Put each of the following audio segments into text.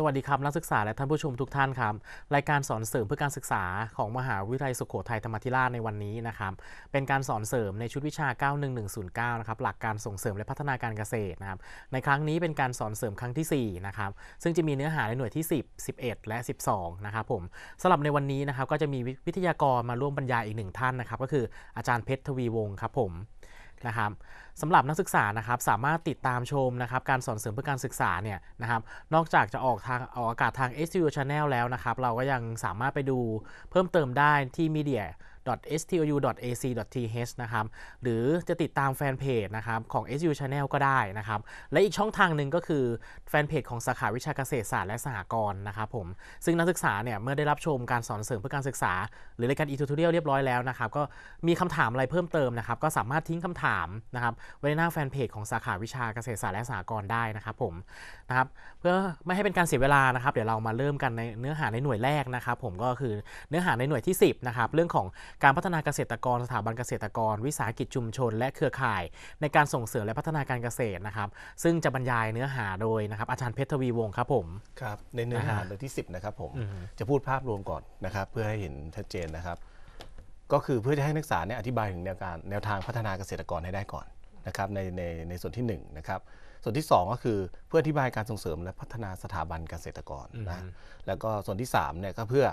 สวัสดีครับนักศึกษาและท่านผู้ชมทุกท่านครับรายการสอนเสริมเพื่อการศึกษาของมหาวิทยาลัยสุโขทัยธรรมธิราชในวันนี้นะครับเป็นการสอนเสริมในชุดวิชา 91109 นะครับหลักการส่งเสริมและพัฒนาการเกษตรนะครับ ในครั้งนี้เป็นการสอนเสริมครั้งที่4นะครับซึ่งจะมีเนื้อหาในหน่วยที่10 11 และ 12นะครับผมสำหรับในวันนี้นะครับก็จะมีวิทยากรมาร่วมบรรยายอีกหนึ่งท่านนะครับ ก็คืออาจารย์เพชรทวีวงศ์ครับผมนะครับสำหรับนักศึกษานะครับสามารถติดตามชมนะครับการสอนเสริมเพื่อการศึกษาเนี่ยนะครับนอกจากจะออกทางออกอากาศทาง s t u Channel แล้วนะครับเราก็ยังสามารถไปดูเพิ่มเติมได้ที่มีเดีย s t u a c t h นะครับ หรือจะติดตามแฟนเพจนะครับของ SU Channel ก็ได้นะครับ และอีกช่องทางหนึ่งก็คือ แฟนเพจของสาขาวิชาเกษตรศาสตร์และสหกรณ์นะครับผม ซึ่งนักศึกษาเนี่ยเมื่อได้รับชมการสอนเสริมเพื่อการศึกษา หรือรายการอีทูทูเรียลเรียบร้อยแล้วนะครับก็มีคำถามอะไรเพิ่มเติมนะครับ ก็สามารถทิ้งคำถามนะครับไว้ในหน้าแฟนเพจของสาขาวิชาเกษตรศาสตร์และสหกรณ์ได้นะครับผมนะครับ เพื่อไม่ให้เป็นการเสียเวลานะครับเดี๋ยวเรามาเริ่มกันในเนื้อหาในหน่วยแรกนะครับ ผมก็คือเนื้อหาในหน่วยที่ 10นะครับเรื่องของการพัฒนาเกษตรกรสถาบันเกษตรกร วิสาหกิจชุมชนและเครือข่ายในการส่งเสริมและพัฒนาการเกษตรนะครับ ซึ่งจะบรรยายเนื้อหาโดยนะครับอาจารย์เพชรทวีวงศ์ครับผมครับ ในเนื้อหาเลยที่ 10นะครับผมจะพูดภาพรวมก่อนนะครับเพื่อให้เห็นชัดเจนนะครับ ก็คือเพื่อจะให้นักศึกษาเนี่ยอธิบายถึงแนวการแนวทางพัฒนาเกษตรกรให้ได้ก่อนนะครับในในในส่วนที่1นะครับส่วนที่ 2 ก็คือเพื่ออธิบายการส่งเสริมและพัฒนาสถาบันเกษตรกรนะแล้วก็ส่วนที่ 3เนี่ยก็เพื่อ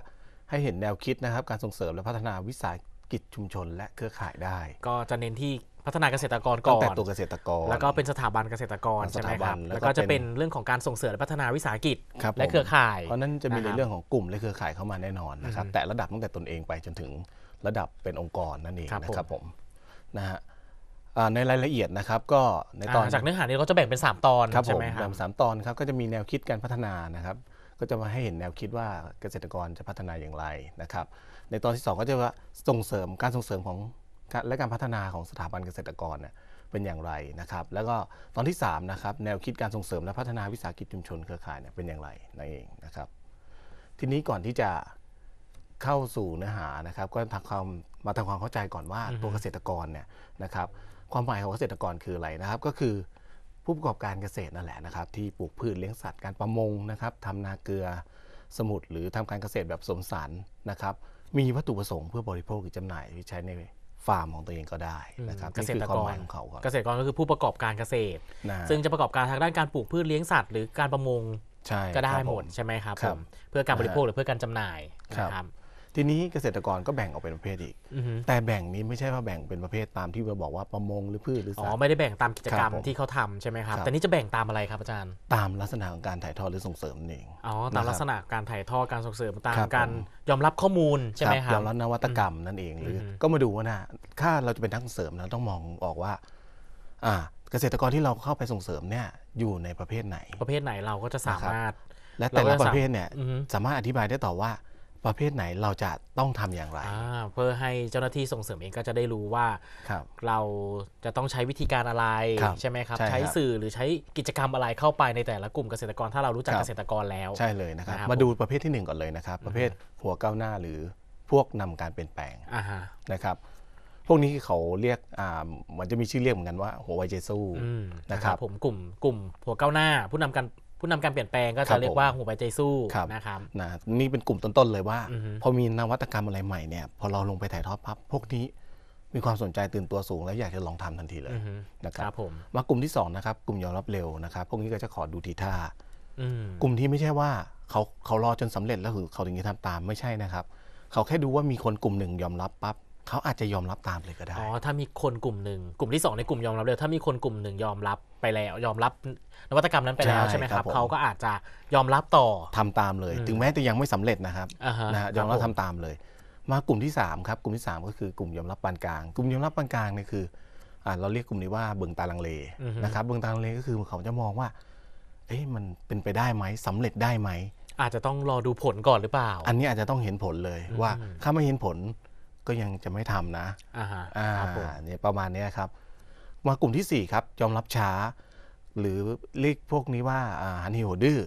ให้เห็นแนวคิดนะครับการส่งเสริมและพัฒนาวิสาหกิจชุมชนและเครือข่ายได้ ก็จะเน้นที่พัฒนาเกษตรกรก่อนตัแต่ตัวเกษตรกร แล้วก็เป็นสถาบันเกษตรกรใช่ไหมครับแล้วก็จะเป็นเรื่องของการส่งเสริมและพัฒนาวิสาหกิจและเครือข่าย เพราะนั้นจะมีในเรื่องของกลุ่มและเครือข่ายเข้ามาแน่นอนนะครับ แต่ระดับตั้งแต่ตนเองไปจนถึงระดับเป็นองค์กรนั่นเองนะครับผมนะฮะในรายละเอียดนะครับ ก็ในตอนจากเนื้อหานี้ก็จะแบ่งเป็น 3 ตอนใช่ไหมครับแบ่งสามตอนครับก็จะมีแนวคิดการพัฒนานะครับก็จะมาให้เห็นแนวคิดว่าเกษตรกรจะพัฒนาอย่างไรนะครับ ในตอนที่ 2 ก็จะว่าส่งเสริมการส่งเสริมของและการพัฒนาของสถาบันเกษตรกรเป็นอย่างไรนะครับ แล้วก็ตอนที่ 3 นะครับ แนวคิดการส่งเสริมและพัฒนาวิสาหกิจชุมชนเครือข่ายเป็นอย่างไรนั่นเองนะครับ ทีนี้ก่อนที่จะเข้าสู่เนื้อหานะครับ ก็ทำความมาทำความเข้าใจก่อนว่าตัวเกษตรกรเนี่ยนะครับ ความหมายของเกษตรกรคืออะไรนะครับก็คือผู้ประกอบการเกษตรนั่นแหละนะครับที่ปลูกพืชเลี้ยงสัตว์การประมงนะครับทำนาเกลือสมุทรหรือทำการเกษตรแบบสมสารนะครับ มีวัตถุประสงค์เพื่อบริโภคหรือจำหน่ายใช้ในฟาร์มของตัวเองก็ได้นะครับเกษตรกรของเขาเกษตรกรก็คือผู้ประกอบการเกษตร ซึ่งจะประกอบการทางด้านการปลูกพืชเลี้ยงสัตว์หรือการประมงก็ได้หมดใช่ไหมครับเพื่อการบริโภคหรือเพื่อการจำหน่ายนะครับทีนี้เกษตรกรก็แบ่งออกเป็นประเภทอีก แต่แบ่งนี้ไม่ใช่ว่าแบ่งเป็นประเภทตามที่เราบอกว่าประมงหรือพืชหรือสัตว์อ๋อไม่ได้แบ่งตามกิจกรรมที่เขาทำใช่ไหมครับ แต่นี้จะแบ่งตามอะไรครับอาจารย์ ตามลักษณะของการถ่ายทอดหรือส่งเสริมเองอ๋อตามลักษณะการถ่ายทอดการส่งเสริมตามการยอมรับข้อมูลใช่ไหมครับยอมรับนวัตกรรมนั่นเองหรือก็มาดูว่านะถ้าเราจะเป็นทั้งเสริมนะต้องมองออกว่า อ่า เกษตรกรที่เราเข้าไปส่งเสริมเนี่ย อยู่ในประเภทไหน ประเภทไหนเราก็จะสามารถ และแต่ละประเภทเนี่ยสามารถอธิบายได้ต่อว่าประเภทไหนเราจะต้องทำอย่างไรเพื่อให้เจ้าหน้าที่ส่งเสริมเองก็จะได้รู้ว่ารเราจะต้องใช้วิธีการอะไรรใช่ไหมครับใชใช้สื่อหรือใช้กิจกรรมอะไรเข้าไปในแต่ละกลุ่มเกษตรกรถ้าเรารู้จักเกษตรกรแล้วใช่เลยนะครับมาดูประเภทที่1ก่อนเลยนะครับ ประเภทหัวก้าวหน้าหรือพวกนำการเปลี่ยนแปลงนะครับ พวกนี้เขาเรียกอามันจะมีชื่อเรียกเหมือนกันว่าหัวไวเจซูนะครับผมกลุ่มกลุ่มหัวก้าวหน้า ผู้นำการผู้นำการเปลี่ยนแปลงก็จะเรียกว่าหัวใจสู้นะครับนะนี่เป็นกลุ่มต้นๆ เลยว่าพอมีนวัตกรรมอะไรใหม่เนี่ย พอเราลงไปถ่ายทอดปั๊บพวกนี้มีความสนใจตื่นตัวสูง แล้วอยากจะลองทำทันทีเลยนะครับผมมากลุ่มที่2นะครับ กลุ่มยอมรับเร็วนะครับ พวกนี้ก็จะขอดูทีท่ากลุ่มที่ไม่ใช่ว่าเขาเขารอจนสำเร็จแล้วคือเขาถึงจะทำตามไม่ใช่นะครับ เขาแค่ดูว่ามีคนกลุ่มหนึ่งยอมรับปั๊บเขาอาจจะยอมรับตามเลยก็ได้ อ๋อ ถ้ามีคนกลุ่มหนึ่ง กลุ่มที่ 2 ในกลุ่มยอมรับเลย ถ้ามีคนกลุ่มหนึ่งยอมรับไปแล้ว ยอมรับนวัตกรรมนั้นไปแล้วใช่ไหมครับ เขาก็อาจจะยอมรับต่อทำตามเลย ถึงแม้จะยังไม่สำเร็จนะครับ นะ ยอมรับทำตามเลย มากลุ่มที่3ครับ กลุ่มที่ 3 ก็คือกลุ่มยอมรับปานกลาง กลุ่มยอมรับปานกลางเนี่ยคือเราเรียกกลุ่มนี้ว่าเบิงตาลังเลนะครับ เบิงตาลังเลก็คือเขาจะมองว่า เอ๊ะมันเป็นไปได้ไหมสำเร็จได้ไหม อาจจะต้องรอดูผลก่อนหรือเปล่า อันนี้อาจจะต้องเห็นผลเลยว่าถ้าไม่เห็นผลก็ยังจะไม่ทำนะ อ่าฮะอ่าเนี่ยประมาณนี้ครับ มากลุ่มที่4ครับยอมรับช้า หรือเรียกพวกนี้ว่าอันหิวดื้อ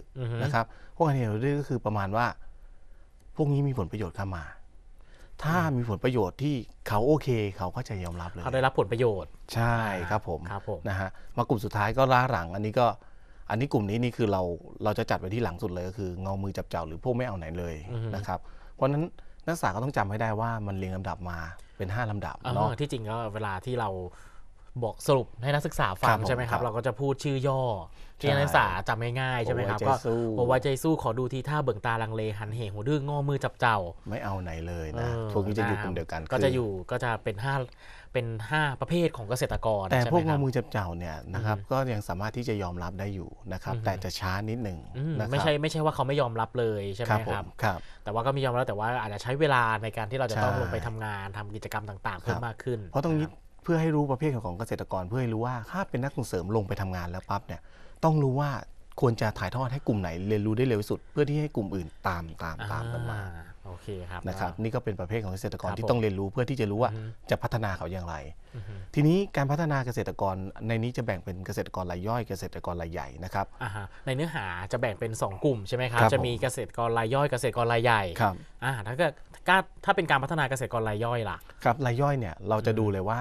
นะครับ พวกฮันหโวดื้อก็คือประมาณว่า พวกนี้มีผลประโยชน์เข้ามา ถ้ามีผลประโยชน์ที่เขาโอเคเขาก็จะยอมรับเลย เขาได้รับผลประโยชน์ ใช่ครับผมครับผมนะฮะ มากลุ่มสุดท้ายก็ล่าหลัง อันนี้ก็ อันนี้กลุ่มนี้นี่คือเราเราจะจัดไว้ที่หลังสุดเลยก็คือเงามือจับเจ้าหรือพวกไม่เอาไหนเลยนะครับ เพราะฉะนั้นนักศึกษาก็ต้องจำให้ได้ว่ามันเรียงลำดับมาเป็น5ลำดับเนาะที่จริงก็เวลาที่เราบอกสรุปให้นักศึกษาฟังใช่ไหมครับ เราก็จะพูดชื่อย่อ ที่นักศึกษาจำง่ายๆใช่ไหมครับก็โอวาใจสู้ขอดูทีท่าเบิ่งตาลังเลหันเหงหัวดื้องอมือจับเจ้าไม่เอาไหนเลยนะทุกนจะอยู่กลุ่มเดียวกัน ก็จะอยู่ก็จะเป็นห้าเป็น 5 ประเภทของเกษตรกรแต่พวกงอมือจับเจ้าเนี่ยนะครับก็ยังสามารถที่จะยอมรับได้อยู่นะครับแต่จะช้านิดหนึ่งไม่ใช่ไม่ใช่ว่าเขาไม่ยอมรับเลยใช่ไหมครับครับแต่ว่าก็มียอมรับแต่ว่า อาจจะใช้เวลาในการที่เราจะต้องลงไปทำงานทำกิจกรรมต่าง ๆ เพิ่มมากขึ้น เพราะตรงนี้เพื่อให้รู้ประเภทของเกษตรกรเพื่อให้รู้ว่าถ้าเป็นนักส่งเสริมลงไปทำงานแล้วปั๊บเนี่ยต้องรู้ว่าควรจะถ่ายทอดให้กลุ่มไหนเรียนรู้ได้เร็วสุดเพื่อที่ให้กลุ่มอื่นตามตามตามกันมาโอเคครับ นะครับนี่ก็เป็นประเภทของเกษตรกรที่ต้องเรียนรู้เพื่อที่จะรู้ว่าจะพัฒนาเขาอย่างไร ทีนี้การพัฒนาเกษตรกรในนี้จะแบ่งเป็นเกษตรกรรายย่อยเกษตรกรรายใหญ่นะครับ ในเนื้อหาจะแบ่งเป็น 2 กลุ่มใช่ไหมครับ จะมีเกษตรกรรายย่อยเกษตรกรรายใหญ่ ครับ ถ้าเกิดถ้าเป็นการพัฒนาเกษตรกรรายย่อยล่ะ ครับรายย่อยเนี่ยเราจะดูเลยว่า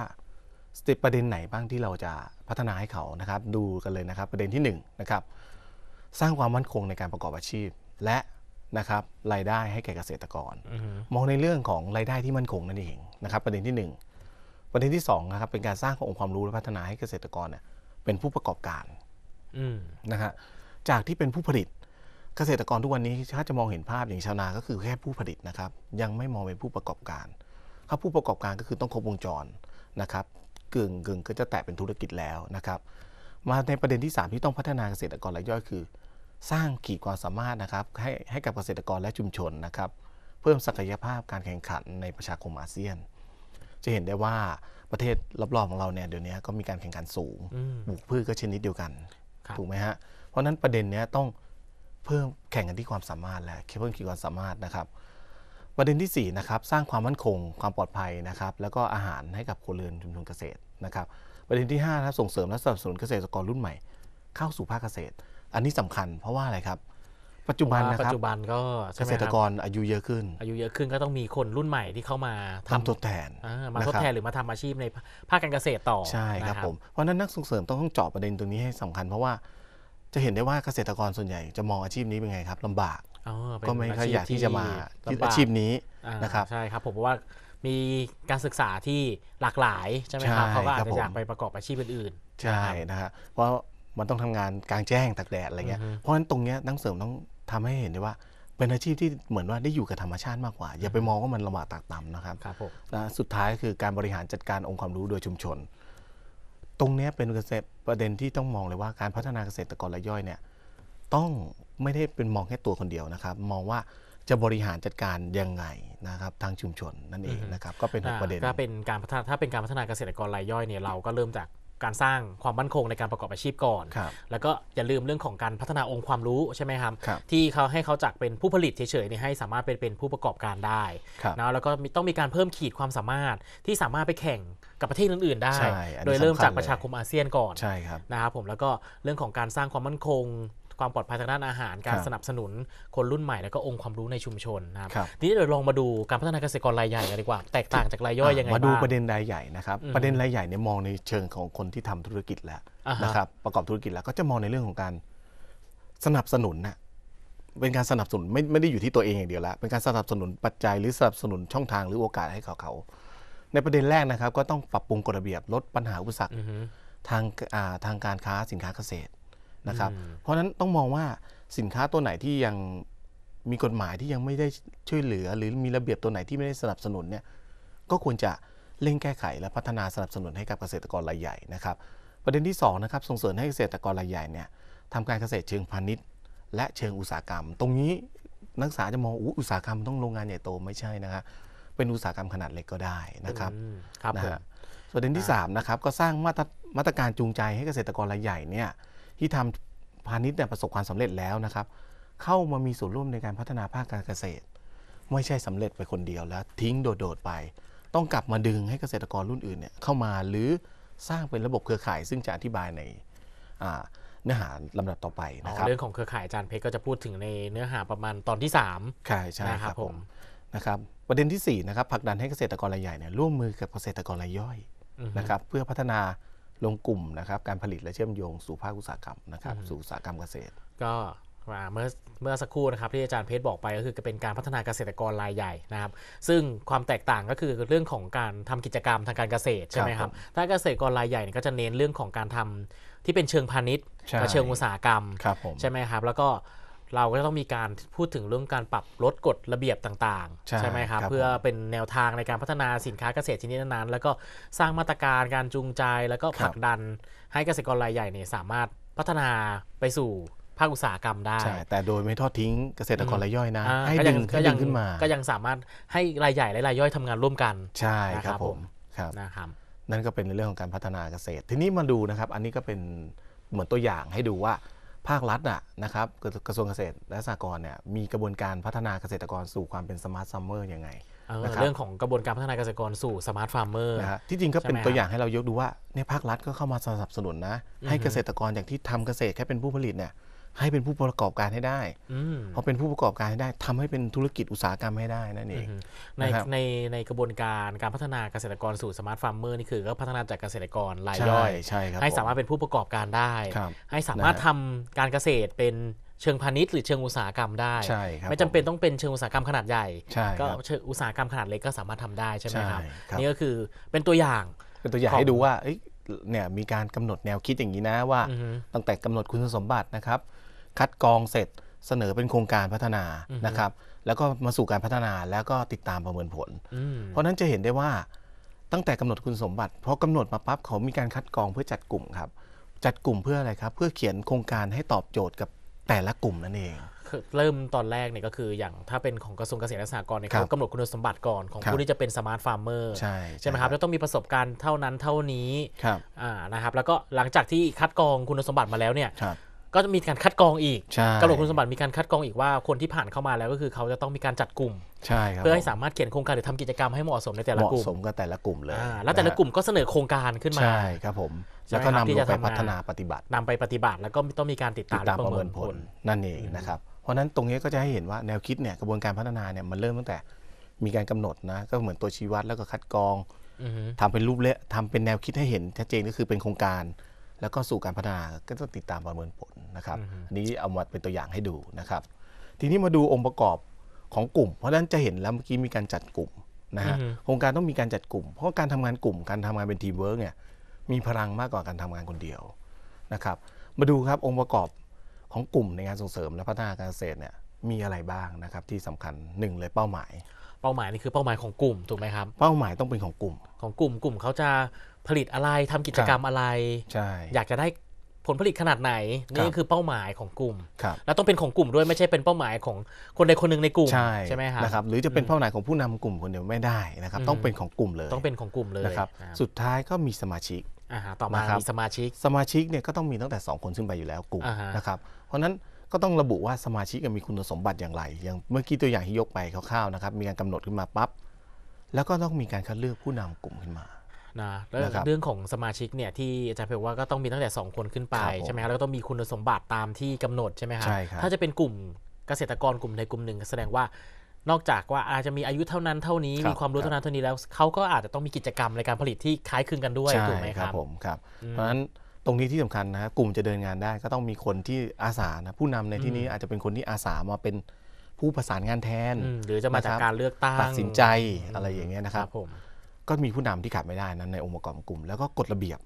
ประเด็นไหนบ้างที่เราจะพัฒนาให้เขานะครับ ดูกันเลยนะครับ ประเด็นที่1นนะครับสร้างความมั่นคงในการประกอบอาชีพและนะครับรายได้ให้แก่เกษตรกรมองในเรื่องของรายได้ที่มั่นคงนั่นเองนะครับ ประเด็นที่1ประเด็นที่2นะครับเป็นการสร้างขององค์ความรู้และพัฒนาให้เกษตรกรเนี่ยเป็นผู้ประกอบการนะฮะจากที่เป็นผู้ผลิตเกษตรกรทุกวันนี้ถ้าจะมองเห็นภาพอย่างชาวนาก็คือแค่ผู้ผลิตนะครับ ยังไม่มองเป็นผู้ประกอบการถ้าผู้ประกอบการก็คือต้องครบวงจรนะครับกึ่งกึ่งก็จะแตะเป็นธุรกิจแล้วนะครับ มาในประเด็นที่ 3 ที่ต้องพัฒนาเกษตรกรรายย่อยคือสร้างขีดความสามารถนะครับให้ให้กับเกษตรกรและชุมชนนะครับ เพิ่มศักยภาพการแข่งขันในประชาคมอาเซียน จะเห็นได้ว่าประเทศรอบๆของเราเนี่ยเดี๋ยวนี้ก็มีการแข่งขันสูงปลูกพืชก็เช่นนิดเดียวกันถูกไหมฮะเพราะนั้นประเด็นเนี้ยต้องเพิ่มแข่งกันที่ความสามารถแหละเพิ่มขีดความสามารถนะครับประเด็นที่4นะครับสร้างความมั่นคงความปลอดภัยนะครับ แล้วก็อาหารให้กับคนเรือนชุมชนเกษตรนะครับ ประเด็นที่5นะครับส่งเสริมและสนับสนุนเกษตรกรรุ่นใหม่ เข้าสู่ภาคเกษตรอันนี้สำคัญเพราะว่าอะไรครับปัจจุบันนะครับปัจจุบันก็เกษตรกรอายุเยอะขึ้น อายุเยอะขึ้นก็ต้องมีคนรุ่นใหม่ที่เข้ามาทำทดแทนมาทดแทนหรือมาทำอาชีพในภาคการเกษตรต่อใช่ครับผมเพราะนั้นนักส่งเสริมต้องเจาะประเด็นตรงนี้ให้สำคัญ เพราะว่าจะเห็นได้ว่าเกษตรกรส่วนใหญ่จะมองอาชีพนี้เป็นไงครับลำบากก็ไม่ค่อยอยากที่จะมาอาชีพนี้นะครับใช่ครับผมเพราะว่ามีการศึกษาที่หลากหลายใช่ไหมครับเขาก็อาจจะอยากไปประกอบอาชีพอื่นๆ ใช่นะครับเพราะมันต้องทำงานกลางแจ้งตากแดดอะไรเงี้ย เพราะฉะนั้นตรงเนี้ยนักเสริมต้องทำให้เห็นได้ว่า เป็นอาชีพที่เหมือนว่าได้อยู่กับธรรมชาติมากกว่าอย่าไปมองว่ามันลำบากตากต่ำนะครับครับสุดท้ายคือการบริหารจัดการองค์ความรู้โดยชุมชน ตรงเนี้ยเป็นเกษตรประเด็นที่ต้องมองเลยว่าการพัฒนาเกษตรกรรายย่อยเนี่ยต้องไม่ได้เป็นมองแค่ตัวคนเดียวนะครับ มองว่าจะบริหารจัดการยังไงนะครับทางชุมชนนั่นเองนะครับ ก็เป็นประเด็นถ้าเป็นการพัฒนาถ้าเป็นการพัฒนาเกษตรกรรายย่อยเนี่ยเราก็เริ่มจากการสร้างความมั่นคงในการประกอบอาชีพก่อน แล้วก็อย่าลืมเรื่องของการพัฒนาองค์ความรู้ใช่ไหมครับที่เขาให้เขาจากเป็นผู้ผลิตเฉยๆให้สามารถเป็นเป็นผู้ประกอบการได้ นะแล้วก็ต้องมีการเพิ่มขีดความสามารถที่สามารถไปแข่งกับประเทศอื่น ๆได้ โดยเริ่มจากประชาคมอาเซียนก่อนนะครับผมแล้วก็เรื่องของการสร้างความมั่นคงความปลอดภัยทางด้านอาหาร การสนับสนุนคนรุ่นใหม่ แล้วก็องค์ความรู้ในชุมชนนะครับ ทีนี้เดี๋ยวลองมาดูการพัฒนาเกษตรกรรายใหญ่กันดีกว่า แตกต่างจากรายย่อยยังไงมาดูประเด็นรายใหญ่นะครับประเด็นรายใหญ่เนี่ยมองในเชิงของคนที่ทำธุรกิจแล้วนะครับ ประกอบธุรกิจแล้วก็จะมองในเรื่องของการสนับสนุนนะเป็นการสนับสนุนไม่ไม่ได้อยู่ที่ตัวเองอย่างเดียวละเป็นการสนับสนุนปัจจัยหรือสนับสนุนช่องทางหรือโอกาสให้เขาเขา ในประเด็นแรกนะครับ ก็ต้องปรับปรุงกฎระเบียบลดปัญหาอุปสรรคทางทางการค้าสินค้าเกษตรนะครับ เพราะฉะนั้นต้องมองว่าสินค้าตัวไหนที่ยังมีกฎหมายที่ยังไม่ได้ช่วยเหลือ หรือมีระเบียบตัวไหนที่ไม่ได้สนับสนุนเนี่ยก็ควรจะเร่งแก้ไขและพัฒนาสนับสนุนให้กับเกษตรกรรายใหญ่นะครับ ประเด็นที่2นะครับส่งเสริมให้เกษตรกรรายใหญ่เนี่ยทำการเกษตรเชิงพาณิชย์ และเชิงอุตสาหกรรม ตรงนี้นักศึกษาจะมองอุตสาหกรรมต้องโรงงานใหญ่โตไม่ใช่นะครับเป็นอุตสาหกรรมขนาดเล็กก็ได้นะครับครับนะประเด็นที่3นะครับก็สร้างมาตรมาตรการจูงใจให้เกษตรกรรายใหญ่เนี่ยที่ทำพาณิชย์ประสบความสำเร็จแล้วนะครับ เข้ามามีส่วนร่วมในการพัฒนาภาคการเกษตร ไม่ใช่สำเร็จไปคนเดียวแล้ว ทิ้งโดด ๆ ไป ต้องกลับมาดึงให้เกษตรกรรุ่นอื่นเนี่ยเข้ามาหรือสร้างเป็นระบบเครือข่ายซึ่งจะอธิบายในเนื้อหาลำดับต่อไปนะครับ เรื่องของเครือข่ายอาจารย์เพชรก็จะพูดถึงในเนื้อหาประมาณตอนที่ 3 ใช่ใช่ครับผมนะครับ ประเด็นที่ 4 นะครับผลักดันให้เกษตรกรรายใหญ่เนี่ยร่วมมือกับเกษตรกรรายย่อย นะครับ เพื่อพัฒนาลงกลุ่มนะครับการผลิตและเชื่อมโยงสู่ภาคอุตสาหกรรมนะครับสู่อุตสาหกรรมเกษตร ก็เมื่อเมื่อสักครู่นะครับที่อาจารย์เพชรบอกไปก็คือเป็นการพัฒนาเกษตรกรรายใหญ่นะครับ ซึ่งความแตกต่างก็คือเรื่องของการทำกิจกรรมทางการเกษตรใช่ไหมครับถ้าเกษตรกรรายใหญ่ก็จะเน้นเรื่องของการทำที่เป็นเชิงพาณิชย์และเชิงอุตสาหกรรมใช่ไหมครับ แล้วก็เราก็ต้องมีการพูดถึงเรื่องการปรับลดกฎระเบียบต่าง ๆ ใช่ไหมครับ เพื่อเป็นแนวทางในการพัฒนาสินค้าเกษตรชนิดนั้นแล้วก็สร้างมาตรการการจูงใจแล้วก็ผลักดันให้เกษตรกรรายใหญ่เนี่ยสามารถพัฒนาไปสู่ภาคอุตสาหกรรมได้ใช่แต่โดยไม่ทอดทิ้งเกษตรกรรายย่อยนะให้ดึงก็ยังขึ้นมา ก็ยังสามารถให้รายใหญ่และรายย่อยทำงานร่วมกัน ใช่ครับผมครับนะครับนั่นก็เป็นเรื่องของการพัฒนาเกษตรทีนี้มาดูนะครับ อันนี้ก็เป็นเหมือนตัวอย่างให้ดูว่าภาครัฐอะนะครับกระทรวงเกษตรและสหกรณ์เนี่ยมีกระบวนการพัฒนาเกษตรกรสู่ความเป็นสมาร์ทซัมเมอร์ยังไงเรื่องของกระบวนการพัฒนาเกษตรกรสู่สมาร์ทฟาร์มเมอร์ที่จริงก็เป็นตัวอย่างให้เรายกดูว่าในภาครัฐก็เข้ามาสนับสนุนนะให้เกษตรกรอย่างที่ทำเกษตรแค่เป็นผู้ผลิตเนี่ยให้เป็นผู้ประกอบการให้ได้พอเป็นผู้ประกอบการให้ได้ทำให้เป็นธุรกิจอุตสาหกรรมให้ได้นั่นเองในในในกระบวนการการพัฒนาเกษตรกรสู่สมาร์ทฟาร์มเมอร์นี่คือก็พัฒนาจากเกษตรกรรายย่อยให้สามารถเป็นผู้ประกอบการได้ให้สามารถทำการเกษตรเป็นเชิงพาณิชย์หรือเชิงอุตสาหกรรมได้ ไม่จำเป็นต้องเป็นเชิงอุตสาหกรรมขนาดใหญ่ก็เชิงอุตสาหกรรมขนาดเล็กก็สามารถทำได้ใช่ไหมครับนี่ก็คือเป็นตัวอย่าง เป็นตัวอย่างให้ดูว่าเนี่ยมีการกำหนดแนวคิดอย่างนี้นะว่า ตั้งแต่กำหนดคุณสมบัตินะครับคัดกรองเสร็จเสนอเป็นโครงการพัฒนานะครับ แล้วก็มาสู่การพัฒนาแล้วก็ติดตามประเมินผลเพราะนั้นจะเห็นได้ว่าตั้งแต่กำหนดคุณสมบัติพอกำหนดมาปั๊บเขามีการคัดกรองเพื่อจัดกลุ่มครับ จัดกลุ่มเพื่ออะไรครับ เพื่อเขียนโครงการให้ตอบโจทย์กับแต่ละกลุ่มนั่นเอง เริ่มตอนแรกเนี่ยก็คือ อย่างถ้าเป็นของกระทรวงเกษตรและสหกรณ์เนี่ยเขากำหนดคุณสมบัติก่อนของผู้ที่จะเป็นสมาร์ทฟาร์มเมอร์ใช่ไหมครับจะต้องมีประสบการณ์เท่านั้นเท่านี้นะครับ แล้วก็หลังจากที่คัดกรองคุณสมบัติมาแล้วเนี่ยก็จะมีการคัดกรองอีกกำหนดคุณสมบัติมีการคัดกรองอีกว่าคนที่ผ่านเข้ามาแล้วก็คือเขาจะต้องมีการจัดกลุ่ม ใช่ครับ เพื่อให้สามารถเขียนโครงการหรือทำกิจกรรมให้เหมาะสมในแต่ละกลุ่ม เหมาะสมกับแต่ละกลุ่มเลย แล้วแต่ละกลุ่มก็เสนอโครงการขึ้นมา ใช่ครับผมแล้วก็นำไปพัฒนาปฏิบัติ นำไปปฏิบัติแล้วก็ต้องมีการติดตามประเมินผล นั่นเองนะครับ เพราะนั้นตรงนี้ก็จะให้เห็นว่าแนวคิดเนี่ยกระบวนการพัฒนาเนี่ยมันเริ่มตั้งแต่มีการกำหนดนะ ก็เหมือนตัวชี้วัดแล้วก็คัดกรองทำเป็นรูปเละทาเป็นแนวคิดให้เห็นชัดเจนก็คือเป็นโครงการแล้วก็สู่การพัฒนาก็ต้องติดตามประเมินผลนะครับอันนี้เอามาเป็นตัวอย่างให้ดูนะครับทีนี้มาดูองค์ประกอบของกลุ่ม เพราะฉะนั้นจะเห็นแล้วเมื่อกี้มีการจัดกลุ่มนะฮะโครงการต้องมีการจัดกลุ่ม เพราะการทำงานกลุ่มการทำงานเป็นทีมเวิร์กเนี่ยมีพลังมากกว่าการทำงานคนเดียวนะครับมาดูครับองค์ประกอบของกลุ่มในงานส่งเสริมและพัฒนาการเกษตรเนี่ยมีอะไรบ้างนะครับที่สำคัญหนึ่งเลยเป้าหมายเป้าหมายนี่คือเป้าหมายของกลุ่มถูกไหมครับเป้าหมายต้องเป็นของกลุ่ม ของกลุ่มกลุ่มเขาจะผลิตอะไรทำกิจกรรมอะไรใช่อยากจะได้ผลผลิตขนาดไหนนี่คือเป้าหมายของกลุ่มครับแล้วต้องเป็นของกลุ่มด้วยไม่ใช่เป็นเป้าหมายของคนใดคนหนึ่งในกลุ่มใช่ใช่ไหมครับนะครับหรือจะเป็นเป้าหมายของผู้นำกลุ่มคนเดียวไม่ได้นะครับต้องเป็นของกลุ่มเลยต้องเป็นของกลุ่มเลยนะครับสุดท้ายก็มีสมาชิกอ่าต่อมามีสมาชิกสมาชิกเนี่ยก็ต้องมีตั้งแต่ 2 คนขึ้นไปอยู่แล้วกลุ่มนะครับเพราะนั้นก็ต้องระบุว่าสมาชิกมีคุณสมบัติอย่างไรอย่างเมื่อกี้ตัวอย่างที่ยกไปคร่าวๆนะครับมีการกำหนดขึ้นมาปั๊บแล้วก็ต้องมีการคัดเลือกผู้นำกลุ่มขึ้นมานะแล้วเรื่องของสมาชิกเนี่ยที่อาจารย์เพลว่าก็ต้องมีตั้งแต่ 2 คนขึ้นไป ใช่ไหมครับแล้วก็ต้องมีคุณสมบัติตามที่กำหนดใช่ไหมครับถ้าจะเป็นกลุ่มเกษตรกรกลุ่มใดกลุ่มหนึ่งแสดงว่านอกจากว่าอาจจะมีอายุเท่านั้นเท่านี้มีความรู้เท่านั้นเท่านี้แล้วเขาก็อาจจะต้องมีกิจกรรมในการผลิตที่คล้ายคลึงกันด้วยถูกไหมครับผมครับเพราะฉะนั้นตรงนี้ที่สำคัญนะกลุ่มจะเดินงานได้ ก็ต้องมีคนที่อาสานะผู้นำในที่นี้อาจจะเป็นคนที่อาสามาเป็นผู้ประสานงานแทน หรือจะมาจากการเลือกตั้งตัดสินใจอะไรอย่างเงี้ยนะครับก็มีผู้นำที่ขาดไม่ได้นั้น ในองค์ประกอบกลุ่ม แล้วก็กฎระเบียบ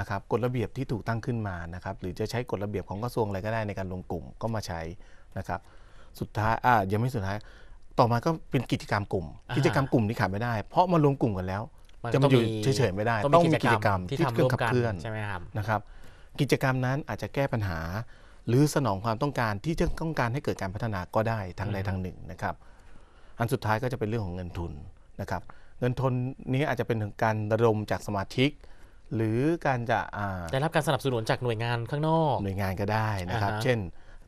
นะครับกฎระเบียบที่ถูกตั้งขึ้นมานะครับ หรือจะใช้กฎระเบียบของกระทรวงอะไรก็ได้ในการลงกลุ่มก็มาใช้นะครับสุดท้ายอ่ายังไม่สุดท้ายต่อมาก็เป็นกิจกรรมกลุ่มกิจกรรมกลุ่มที่ขาดไม่ได้ เพราะมารวมกลุ่มกันแล้วจะมาอยู่เฉยๆไม่ได้ ต้องมีกิจกรรมที่ทำร่วมกันใช่ไหมครับนะครับ กิจกรรมนั้นอาจจะแก้ปัญหาหรือสนองความต้องการที่จะต้องการให้เกิดการพัฒนาก็ได้ทางใดทางหนึ่งนะครับ อันสุดท้ายก็จะเป็นเรื่องของเงินทุนนะครับเงินทุนนี้อาจจะเป็นการระดมจากสมาชิก หรือการจะได้รับการสนับสนุนจากหน่วยงานข้างนอก หน่วยงานก็ได้นะครับ เช่น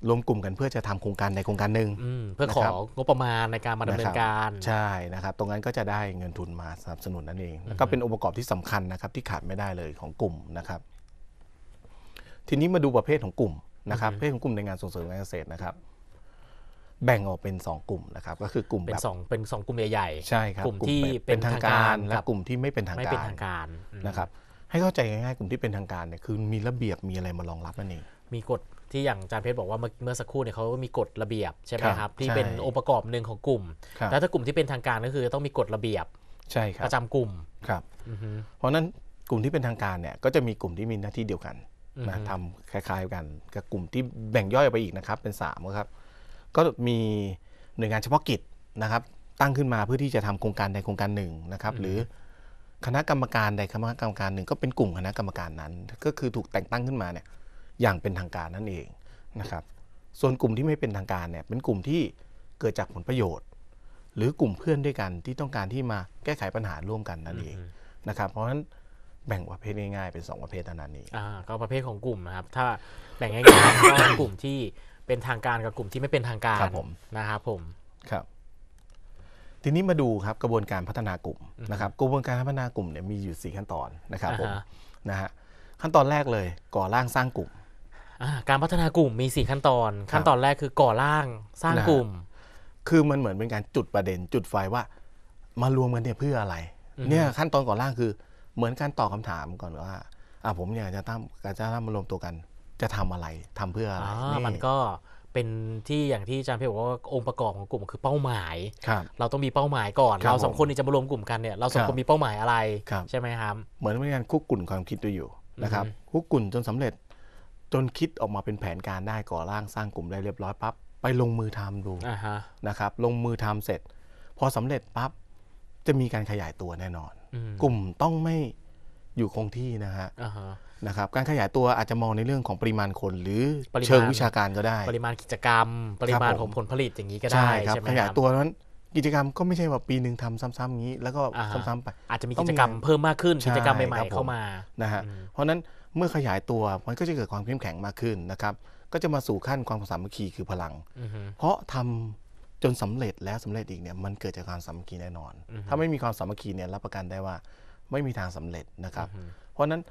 รวมกลุ่มกันเพื่อจะทำโครงการในโครงการหนึ่งเพื่อของบประมาณในการมาดำเนินการ ใช่นะครับ ตรงนั้นก็จะได้เงินทุนมาสนับสนุนนั่นเองแล้วก็เป็นองค์ประกอบที่สำคัญนะครับที่ขาดไม่ได้เลยของกลุ่มนะครับ ทีนี้มาดูประเภทของกลุ่มนะครับประเภทของกลุ่มในงานส่งเสริมการเกษตรนะครับ แบ่งออกเป็น 2 กลุ่มนะครับ ก็คือกลุ่มเป็นสองเป็นสองกลุ่มใหญ่ใช่ครับกลุ่มที่เป็นทางการและกลุ่มที่ไม่เป็นทางการไม่เป็นทางการนะครับ ให้เข้าใจง่ายๆกลุ่มที่เป็นทางการเนี่ยคือมีระเบียบมีอะไรมารองรับนั่นเองมีกฎที่อย่างจารเพชรบอกว่าเมื่อสักครู่เนี่ยเขามีกฎระเบียบใช่ไหมครับที่เป็นองค์ประกอบหนึ่งของกลุ่มแล้วถ้ากลุ่มที่เป็นทางการก็คือต้องมีกฎระเบียบใช่ครับประจำกลุ่มครับเพราะนั้นกลุ่มที่เป็นทางการเนี่ย ก็จะมีกลุ่มที่มีหน้าที่เดียวกันนะทำคล้ายๆกันกับกลุ่มที่แบ่งย่อยไปอีกนะครับ เป็น3ครับ ก็มีหน่วยงานเฉพาะกิจนะครับ ตั้งขึ้นมาเพื่อที่จะทำโครงการใดโครงการหนึ่งนะครับ หรือคณะกรรมการใดคณะกรรมการหนึ่ง ก็เป็นกลุ่มคณะกรรมการนั้น ก็คือถูกแต่งตั้งขึ้นมาเนี่ยอย่างเป็นทางการนั่นเองนะครับ ส่วนกลุ่มที่ไม่เป็นทางการเนี่ยเป็นกลุ่มที่เกิดจากผลประโยชน์ หรือกลุ่มเพื่อนด้วยกันที่ต้องการที่มาแก้ไขปัญหาร่วมกันนั่นเองนะครับ เพราะฉะนั้นแบ่งประเภทง่ายๆเป็น 2 ประเภทานั้นเองอ่าก็ประเภทของกลุ่มนะครับถ้าแบ่งง่ายๆก็กลุ่มที่เป็นทางการกับกลุ่มที่ไม่เป็นทางการครับผมนะครับผมครับทีนี้มาดูครับกระบวนการพัฒนากลุ่มนะครับกระบวนการพัฒนากลุ่มเนี่ยมีอยู่ 4 ขั้นตอนนะครับผมนะฮะขั้นตอนแรกเลยก่อร่างสร้างกลุ่มการพัฒนากลุ่มมีสี่ขั้นตอน ขั้นตอนแรกคือก่อร่างสร้างกลุ่ม คือมันเหมือนเป็นการจุดประเด็น จุดไฟว่ามารวมกันเนี่ยเพื่ออะไรเนี่ยขั้นตอนก่อร่างคือ เหมือนการตอบคาถามก่อนว่าอ่าผมเนี่ยจะตั้งการจะตั้งมารวมตัวกันจะทำอะไรทำเพื่ออะไรมันก็เป็นที่อย่างที่อาจารย์เพียบอกว่าองค์ประกอบของกลุ่มคือเป้าหมาย เราต้องมีเป้าหมายก่อน เราสองคนนี่จะมารวมกลุ่มกันเนี่ย เราสองคนมีเป้าหมายอะไรใช่ไหมครับเหมือนเป็นการคุกกุ่นความคิดตัวอยู่นะครับ คุกกุ่นจนสำเร็จจนคิดออกมาเป็นแผนการได้ก่อร่างสร้างกลุ่มได้เรียบร้อยปั๊บไปลงมือทำดูนะครับลงมือทำเสร็จพอสำเร็จปั๊บจะมีการขยายตัวแน่นอนกลุ่มต้องไม่อยู่คงที่นะฮะนะครับการขยายตัวอาจจะมองในเรื่องของปริมาณคนหรือเชิงวิชาการก็ได้ ปริมาณกิจกรรม ปริมาณของผลผลิตอย่างนี้ก็ได้ใช่ครับขยายตัวนั้นกิจกรรมก็ไม่ใช่ว่าปีหนึ่งทำซ้ำๆงี้ แล้วก็ซ้ำๆไปอาจจะมีกิจกรรมเพิ่มมากขึ้นกิจกรรมใหม่ๆเข้ามานะฮะเพราะนั้นเมื่อขยายตัวมันก็จะเกิดความเข้มแข็งมากขึ้นนะครับ ก็จะมาสู่ขั้นความสามัคคีคือพลังเพราะทำจนสำเร็จแล้วสำเร็จอีกเนี่ยมันเกิดจากการสามัคคีแน่นอนถ้าไม่มีความสามัคคีเนี่ยรับประกันได้ว่าไม่มีทางสำเร็จนะครับเพราะนั้น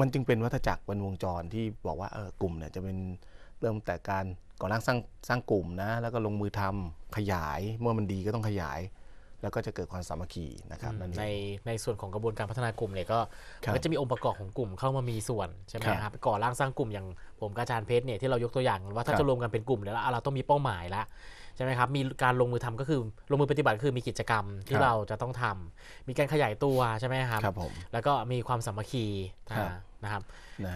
มันจึงเป็นวัฏจักรเป็นวงจรที่บอกว่าเออกลุ่มเนี่ยจะเป็นเริ่มแต่การก่อร่างสร้างสร้างกลุ่มนะแล้วก็ลงมือทำขยายเมื่อมันดีก็ต้องขยายแล้วก็จะเกิดความสามัคคีนะครับในในส่วนของกระบวนการพัฒนากลุ่มเนี่ยก็ก็จะมีองค์ประกอบของกลุ่มเข้ามามีส่วนใช่ไหมครับก่อร่างสร้างกลุ่มอย่างผมกาจารเพชรเนี่ยที่เรายกตัวอย่างว่าถ้าจะรวมกันเป็นกลุ่มแล้วเราต้องมีเป้าหมายละใช่ไหมครับมีการลงมือทำก็คือลงมือปฏิบัติคือมีกิจกรรมที่เราจะต้องทำ มีการขยายตัวใช่ไหมครับครับผมแล้วก็มีความสามัคคีนะครับ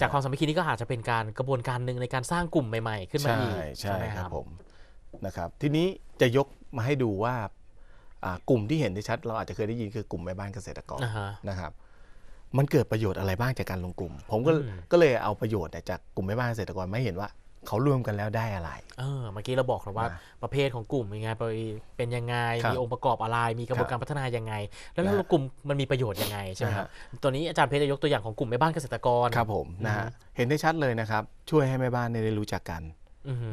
จากความสามัคคีนี้ก็อาจจะเป็นการกระบวนการหนึ่งในการสร้างกลุ่มใหม่ ๆขึ้นมาอีกใช่ไหมครับผมนะครับทีนี้จะยกมาให้ดูว่ากลุ่มที่เห็นได้ชัด เราอาจจะเคยได้ยินคือกลุ่มแม่บ้านเกษตรกรนะครับ มันเกิดประโยชน์อะไรบ้างจากการลงกลุ่ม ผมก็ก็เลยเอาประโยชน์จากกลุ่มแม่บ้านเกษตรกรไม่เห็นว่า เขารวมกันแล้วได้อะไร เออ เมื่อกี้เราบอกแล้วว่า ประเภทของกลุ่มยังไงไปเป็นยังไง มีองค์ประกอบอะไรมีกระบวนการพัฒนายังไง แล้วลรกลุ่มมันมีประโยชน์ยังไงใช่ไหมครับตัวนี้อาจารย์เพชรจะยกตัวอย่างของกลุ่มแม่บ้านเกษตรกรครับผมนะฮะเห็นได้ชัดเลยนะครับ ช่วยให้แม่บ้านได้รู้จักกัน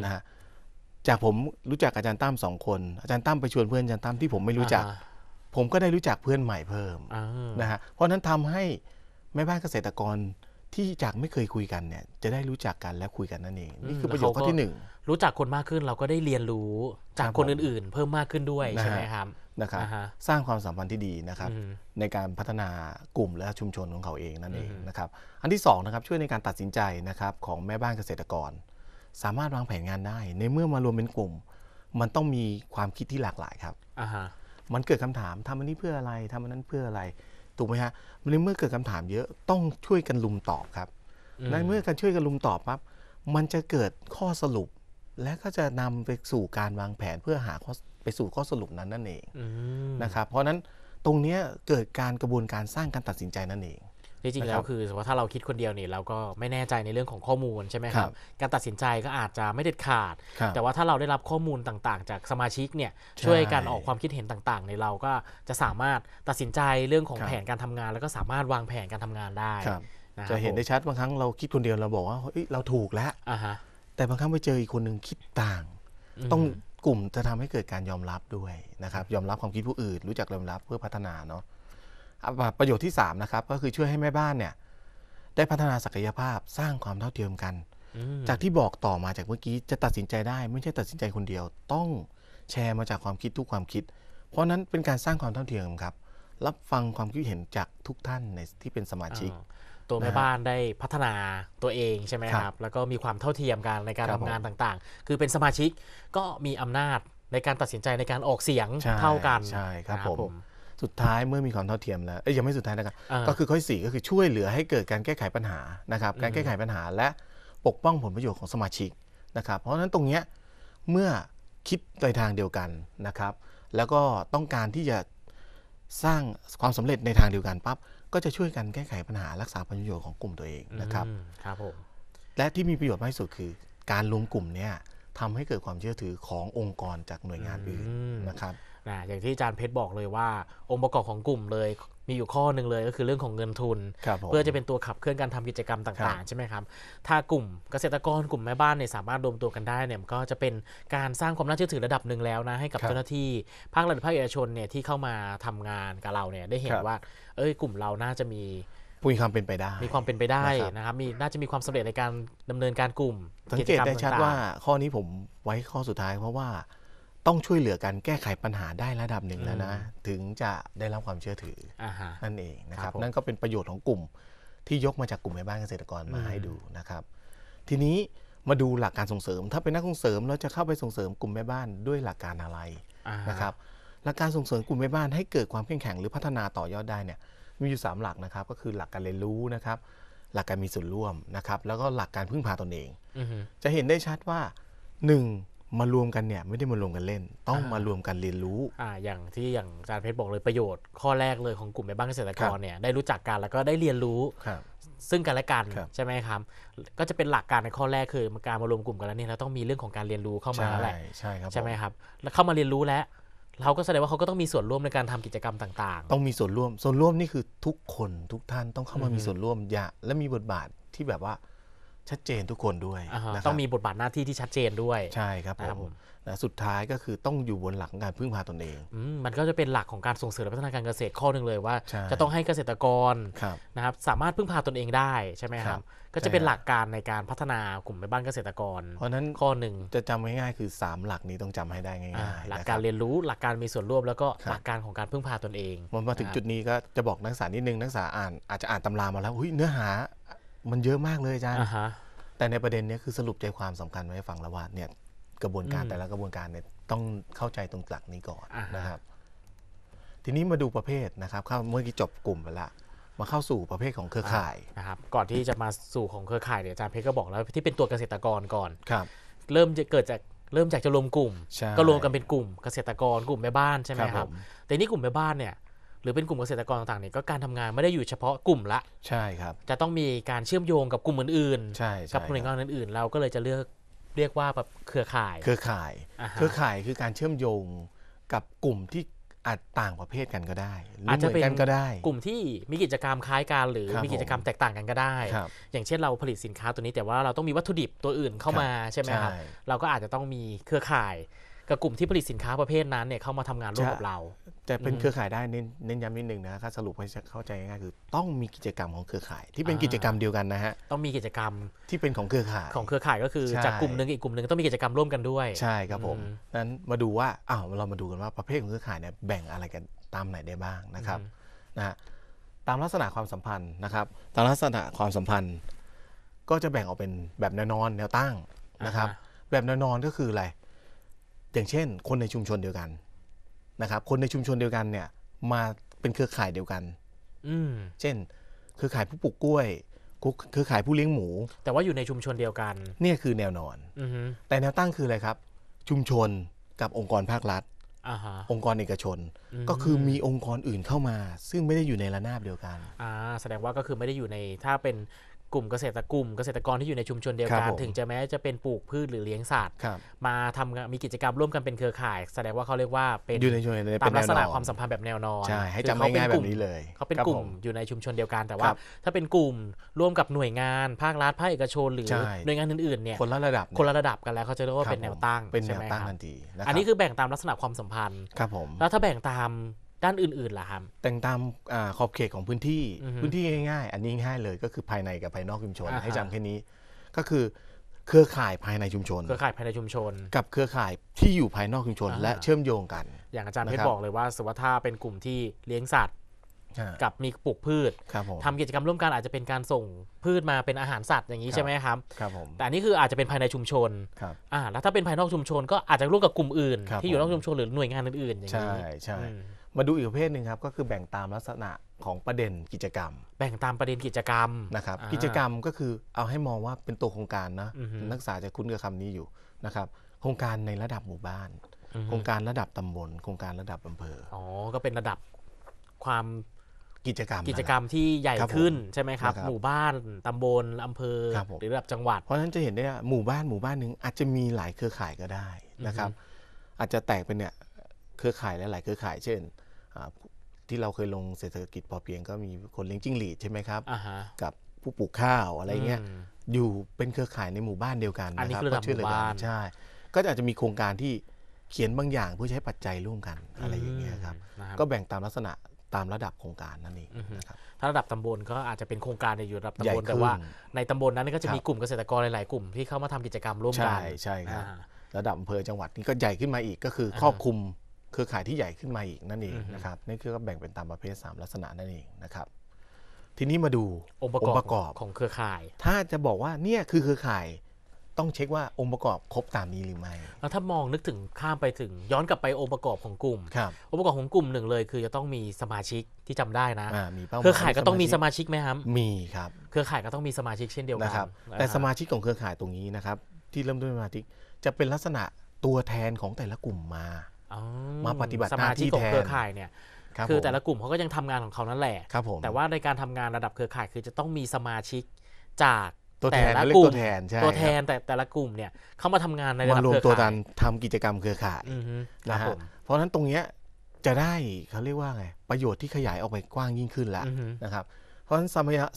นะฮะจากผมรู้จักอาจารย์ตั้มสองคน อาจารย์ตั้มไปชวนเพื่อนอาจารย์ตั้มที่ผมไม่รู้จัก ผมก็ได้รู้จักเพื่อนใหม่เพิ่มนะฮะเพราะนั้นทำให้แม่บ้านเกษตรกร ที่จากไม่เคยคุยกันเนี่ยจะได้รู้จักกันและคุยกันนั่นเอง นี่คือประโยชน์ข้อที่หนึ่งรู้จักคนมากขึ้นเราก็ได้เรียนรู้จากคนอื่นๆ เพิ่มมากขึ้นด้วยใช่ไหมครับนะครับสร้างความสัมพันธ์ที่ดีนะครับในการพัฒนากลุ่มและชุมชนของเขาเองนั่นเองนะครับอันที่สองนะครับช่วยในการตัดสินใจนะครับของแม่บ้านเกษตรกรสามารถวางแผนงานได้ ในเมื่อมารวมเป็นกลุ่ม มันต้องมีความคิดที่หลากหลายครับอ่ามันเกิดคำถามทำอันนี้เพื่ออะไรทำอันนั้นเพื่ออะไรถูกไหมฮะในเมื่อเกิดคำถามเยอะต้องช่วยกันลุมตอบครับในเมื่อการช่วยกันลุมตอบปั๊บมันจะเกิดข้อสรุป และก็จะนำไปสู่การวางแผนเพื่อหาข้อไปสู่ข้อสรุปนั้นนั่นเองอนะครับ เพราะฉะนั้นตรงนี้เกิดการกระบวนการสร้างการตัดสินใจนั่นเองที่จริงแล้วคือสมมติถ้าเราคิดคนเดียวเนี่ยเราก็ไม่แน่ใจในเรื่องของข้อมูลใช่ไหมครับการตัดสินใจก็อาจจะไม่เด็ดขาด แต่ว่าถ้าเราได้รับข้อมูลต่างๆ จากสมาชิกเนี่ยช่วยกันออกความคิดเห็นต่างๆในเราก็จะสามารถตัดสินใจเรื่องของแผนการทำงาน แล้วก็สามารถวางแผนการทำงานได้จะเห็นได้ชัดบางครั้งเราคิดคนเดียวเราบอกว่าเราถูกแล้วแต่บางครั้งไปเจออีกคนหนึ่งคิดต่าง ต้องกลุ่มจะทำให้เกิดการยอมรับด้วยนะครับยอมรับความคิดผู้อื่น รู้จักยอมรับเพื่อพัฒนาเนาะประโยชน์ที่3นะครับก็คือช่วยให้แม่บ้านเนี่ยได้พัฒนาศักยภาพสร้างความเท่าเทียมกัน จากที่บอกต่อมาจากเมื่อกี้ จะตัดสินใจได้ไม่ใช่ตัดสินใจคนเดียวต้องแชร์มาจากความคิดทุกความคิด เพราะนั้นเป็นการสร้างความเท่าเทียมครับ รับฟังความคิดเห็นจากทุกท่านในที่เป็นสมาชิก ตัวแม่บ้านได้พัฒนาตัวเองใช่ไหมครับ แล้วก็มีความเท่าเทียมกันในการทำงานต่างๆ คือเป็นสมาชิกก็มีอำนาจในการตัดสินใจในการออกเสียงเท่ากันใช่ครับผมสุดท้ายเมื่อมีความเท่าเทียมแล้วยังไม่สุดท้ายนะครับ ก็คือข้อีส่ก็คือช่วยเหลือให้เกิดการแก้ไขปัญหานะครับ การแก้ไขปัญหาและปกป้องผลประโยชน์ของสมาชิกนะครับ เพราะฉะนั้นตรงเนี้ยเมื่อคิดในทางเดียวกันนะครับ แล้วก็ต้องการที่จะสร้างความสำเร็จในทางเดียวกันปั๊บก็จะช่วยกันแก้ไขปัญหารักษาผลประโยชน์ของกลุ่มตัวเองนะครับครับผมและที่มีประโยชน์มากที่สุดคือ การรวมกลุ่มเนี่ยทำให้เกิดความเชื่อถือขององค์กรจากหน่วยงานอื่นนะครับนะอย่างที่อาจารย์เพชรบอกเลยว่า องค์ประกอบของกลุ่มเลยมีอยู่ข้อหนึ่งเลย ก็คือเรื่องของเงินทุน เพื่อจะเป็นตัวขับเคลื่อนการทำกิจกรรมต่าง ๆใช่ไหมครับถ้ากลุ่มเกษตรกรกลุ่มแม่บ้านเนี่ยสามารถรวมตัวกันได้เนี่ยก็จะเป็นการสร้างความน่าเชื่อถือระดับหนึ่งแล้วนะให้กับเจ้าหน้าที่ ภาครัฐภาคเอกชนเนี่ยที่เข้ามาทำงานกับเราเนี่ยได้เห็นว่า เอ้ย กลุ่มเราน่าจะมีมีความเป็นไปได้ มีความเป็นไปได้ นะครับมีน่าจะมีความสำเร็จในการดำเนินการกลุ่มสังเกตได้ชัดว่า ข้อนี้ผมไว้ข้อสุดท้ายเพราะว่าต้องช่วยเหลือกันแก้ไขปัญหาได้ระดับหนึ่งแล้วนะ ถึงจะได้รับความเชื่อถืออนั่นเองนะครับนั่นก็เป็นประโยชน์ของกลุ่มที่ยกมาจากกลุ่มแม่บ้านเกษตรกรมาให้ดูนะครับทีนี้มาดูหลักการส่งเสริม ถ้าเป็นนักส่งเสริมเราจะเข้าไปส่งเสริมกลุ่มแม่บ้านด้วยหลักการอะไรนะครับหลักการส่งเสริมกลุ่มแม่บ้าน ให้เกิดความเข้มแข็งหรือพัฒนาต่อยอดได้เนี่ยมีอยู่ 3 หลักนะครับก็คือหลักการเรียนรู้นะครับ หลักการมีส่วนร่วมนะครับแล้วก็หลักการพึ่งพาตนเองจะเห็นได้ชัดว่า 1มารวมกันเนี่ยไม่ได้มารวมกันเล่นต้องมารวมกันเรียนรู้อ่าอย่างที่อย่างอาจารย์เพชรบอกเลยประโยชน์ข้อแรกเลยของกลุ่มแม่บ้านเกษตรกรเนี่ยได้รู้จักกันแล้วก็ได้เรียนรู้ครับ ซึ่งกันและกันใช่ไหมครับ ก็จะเป็นหลักการในข้อแรกคือการมารวมกลุ่มกันแล้วเนี่ยเราต้องมีเรื่องของการเรียนรู้เข้ามาแล้วแหละใช่ครับใช่ไหมครับ แล้วเข้ามาเรียนรู้แล้ว เราก็แสดงว่าเขาก็ต้องมีส่วนร่วมในการทำกิจกรรมต่างๆ ต้องมีส่วนร่วมส่วนร่วมนี่คือทุกคนทุกท่านต้องเข้ามามีส่วนร่วมอย่าและมีบทบาทที่แบบว่าชัดเจนทุกคนด้วยนะต้องมีบทบาทหน้าที่ที่ชัดเจนด้วย ใช่ครับผมนะสุดท้ายก็คือต้องอยู่บนหลักการพึ่งพาตนเอง มันก็จะเป็นหลักของการส่งเสริมพัฒนาการเกษตรข้อหนึ่งเลยว่า จะต้องให้เกษตรกรนะครับสามารถพึ่งพาตนเองได้ใช่ไหมครับ ก็จะเป็นหลักการในการพัฒนากลุ่มแม่บ้านเกษตรกร เพราะนั้นข้อหนึ่งจะจำง่ายๆคือ 3 หลักนี้ต้องจำให้ได้ง่ายๆหลักการเรียนรู้หลักการมีส่วนร่วมแล้วก็หลักการของการพึ่งพาตนเองมาถึงจุดนี้ก็จะบอกนักศึกษานิดนึงนักศึกษาอ่านอาจจะอ่านตำรามาแล้วเนื้อหามันเยอะมากเลยอาจารย์แต่ในประเด็นนี้คือสรุปใจความสำคัญไว้ฟังละว่าเนี่ยกระบวนการแต่ละกระบวนการเนี่ยต้องเข้าใจตรงหลักนี้ก่อนนะครับ ทีนี้มาดูประเภทนะครับเข้าเมื่อกี้จบกลุ่มไปละ มาเข้าสู่ประเภทของเครือข่ายนะครับ ก่อนที่จะมาสู่ของเครือข่ายเนี่ยอาจารย์เพชรก็บอกแล้ว ที่เป็นตัวเกษตรกรก่อนครับ เริ่มจะเกิดจากเริ่มจากจะรวมกลุ่ม ก็รวมกันเป็นกลุ่มเกษตรกรกลุ่มแม่บ้านใช่ไหมครับ แต่นี่กลุ่มแม่บ้านเนี่ยรือเป็นกลุ่มเกษตรกรต่างๆเนี่ยก็การทำงานไม่ได้อยู่เฉพาะกลุ่มละใช่ครับจะต้องมีการเชื่อมโยงกับกลุ่มอื่นๆใช่กับหน่วยงานอื่นๆเราก็เลยจะเลือกเรียกว่าแบบเครือข่ายเครือข่ายเครือข่ายคือการเชื่อมโยงกับกลุ่มที่อาจต่างประเภทกันก็ได้อาจจะเป็นก็ได้ กลุ่มที่มีกิจกรรมคล้ายกันหรือมีกิจกรรมแตกต่างกันก็ได้ อย่างเช่นเราผลิตสินค้าตัวนี้แต่ว่าเราต้องมีวัตถุดิบตัวอื่นเข้ามาใช่ไหมครับเราก็อาจจะต้องมีเครือข่าย กับกลุ่มที่ผลิตสินค้าประเภทนั้นเนี่ยเข้ามาทำงานร่วมกับเราจะเป็นเครือข่ายได้เน้นเน้นย้ำนิดหนึ่งนะครับ สรุปให้เข้าใจง่ายๆคือ ต้องมีกิจกรรมของเครือข่ายที่เป็นกิจกรรมเดียวกันนะฮะต้องมีกิจกรรมที่เป็นของเครือข่าย ของเครือข่ายก็คือจากกลุ่มหนึ่งอีกกลุ่มหนึ่งต้องมีกิจกรรมร่วมกันด้วย ใช่ครับผมนั้นมาดูว่าอ้าวเรามาดูกันว่าประเภทของเครือข่ายเนี่ยแบ่งอะไรกันตามไหนได้บ้างนะครับนะฮะตามลักษณะความสัมพันธ์นะครับตามลักษณะความสัมพันธ์ก็จะแบ่งออกเป็นแบบแนวนอนแนวตั้งนะครับ แบบแนวนอนก็คืออะไรอย่างเช่น คนในชุมชนเดียวกันนะครับคนในชุมชนเดียวกันเนี่ยมาเป็นเครือข่ายเดียวกันเช่น เครือข่ายผู้ปลูกกล้วยเครือข่ายผู้เลี้ยงหมู แต่ว่าอยู่ในชุมชนเดียวกันเนี่ยคือแนวนอนอแต่แนวตั้งคืออะไรครับ ชุมชนกับองค์กรภาครัฐองค์กรเอกชน ก็คือมีองค์กรอื่นเข้ามา ซึ่งไม่ได้อยู่ในระนาบเดียวกันอ่าแสดงว่าก็คือไม่ได้อยู่ในถ้าเป็นกลุ่มเกษตรกลุ่มเกษตรกรที่อยู่ในชุมชนเดียวกันถึงจะแม้จะเป็นปลูกพืชหรือเลี้ยงสัตว์ มาทำมีกิจกรรมร่วมกันเป็นเครือข่าย แสดงว่าเขาเรียกว่าเป็นอยู่ในชุมชนตามลักษณะความสัมพันธ์แบบแนวนอนใช่ให้จำง่ายแบบนี้เลยเขาเป็นกลุ่มอยู่ในชุมชนเดียวกันแต่ว่า ถ้าเป็นกลุ่มร่วมกับหน่วยงานภาครัฐภาคเอกชนหรือหน่วยงานอื่นๆเนี่ยคนละระดับคนละระดับกันแล้วเขาจะเรียกว่าเป็นแนวตั้งเป็นแนวตั้งทันทีอันนี้คือแบ่งตามลักษณะความสัมพันธ์ครับผมแล้วถ้าแบ่งตามด้านอื่นๆ ล่ะครับแต่งตามอขอบเขตของพื้นที่ พื้นที่ง่ายๆ อันนี้ง่ายเลยก็คือภายในกับภายนอกชุมชน ให้จำแค่นี้ ก็คือเครือข่ายภายในชุมชน เครือข่ายภายในชุมชน กับเครือข่ายที่อยู่ภายนอกชุมชนและเชื่อมโยงกัน อย่างอาจารย์เพชบอกเลยว่าสมมติวัาเป็นกลุ่มที่เลี้ยงสัตว์กับมีปลูกพืช ทำทำกิจกรรมร่วมกันอาจจะเป็นการส่งพืชมาเป็นอาหารสัตว์อย่างนี้ใช่ไหมครับครับผมแต่อันนี้คืออาจจะเป็นภายในชุมชนครับอ่าแล้วถ้าเป็นภายนอกชุมชนก็อาจจะร่วมกับกลุ่มอื่น ที่อยู่นอกชุมชนหรือหน่วยงานอื่นๆอย่างนี้ใช่ช่เมาดูอีกประเภทหนึ่งครับ ก็คือแบ่งตามลักษณะของประเด็นกิจกรรม แบ่งตามประเด็นกิจกรรมนะครับ กิจกรรมก็คือเอาให้มองว่าเป็นตัวโครงการนะนักศึกษาจะคุ้นกับคำนี้อยู่นะครับ โครงการในระดับหมู่บ้านโครงการระดับตำบลโครงการระดับอำเภอ อ๋อ ก็เป็นระดับความกิจกรรม กิจกรรมที่ใหญ่ขึ้นใช่ไหมครับ หมู่บ้านตำบลอำเภอหรือระดับจังหวัด เพราะฉะนั้นจะเห็นได้ว่าหมู่บ้านหมู่บ้านหนึ่งอาจจะมีหลายเครือข่ายก็ได้นะครับ อาจจะแตกเป็นเนี่ยเครือข่ายหลาย ๆเครือข่ายเช่นที่เราเคยลงเศรษฐกิจพอเพียงก็มีคนเลี้ยงจิ้งหรีดใช่ไหมครับกับผู้ปลูกข้าวอะไรเงี้ยอยู่เป็นเครือข่ายในหมู่บ้านเดียวกันนะครับก็ช่วยเหลือกันใช่ ก็อาจจะมีโครงการที่เขียนบางอย่างเพื่อใช้ปัจจัยร่วมกันอะไรอย่างเงี้ยครับก็แบ่งตามลักษณะตามระดับโครงการนั่นเองนะครับถ้าระดับตำบลก็อาจจะเป็นโครงการในอยู่ระดับตำบลแต่ว่าในตำบลนั้นก็จะมีกลุ่มเกษตรกรหลายๆกลุ่ม ที่เข้ามาทำกิจกรรมร่วมกันใช่ใช่ครับระดับอำเภอจังหวัดนี่ก็ใหญ่ขึ้นมาอีกก็คือครอบคลุมเครือข่ายที่ใหญ่ขึ้นมาอีกนั่นเองนะครับนี่คือก็แบ่งเป็นตามประเภท 3ลักษณะนั่นเองนะครับ ทีนี้มาดูองค์ประกอบของเครือข่าย ถ้าจะบอกว่าเนี่ยคือเครือข่ายต้องเช็คว่าองค์ประกอบครบตามนี้หรือไม่แล้วถ้ามองนึกถึงข้ามไปถึงย้อนกลับไปองค์ประกอบของกลุ่มองค์ประกอบของกลุ่มหนึ่งเลย คือจะต้องมีสมาชิกที่จำได้นะ เครือข่ายก็ต้องมีสมาชิกไหมครับมีครับเครือข่ายก็ต้องมีสมาชิกเช่นเดียวกันนะครับ แต่สมาชิกของเครือข่ายตรงนี้นะครับที่เริ่มด้วยสมาชิกจะเป็นลักษณะตัวแทนของแต่ละกลุ่มมามาปฏิบัติหน้าที่แทนเครือข่ายเนี่ย คือแต่ละกลุ่มเขาก็ยังทำงานของเขานั่นแหละแต่ว่าในการทำงานระดับเครือข่ายคือจะต้องมีสมาชิกจากตัวแทนและกลุ่มตัวแทนใช่ตัวแทนแต่แต่ละกลุ่มเนี่ยเข้ามาทำงานในระดับเครือข่าย มารวมตัวกันทำกิจกรรมเครือข่ายนะฮะเพราะฉะนั้นตรงเนี้ยจะได้เขาเรียกว่าไงประโยชน์ที่ขยายออกไปกว้างยิ่งขึ้นแล้วนะครับ เพราะฉะนั้น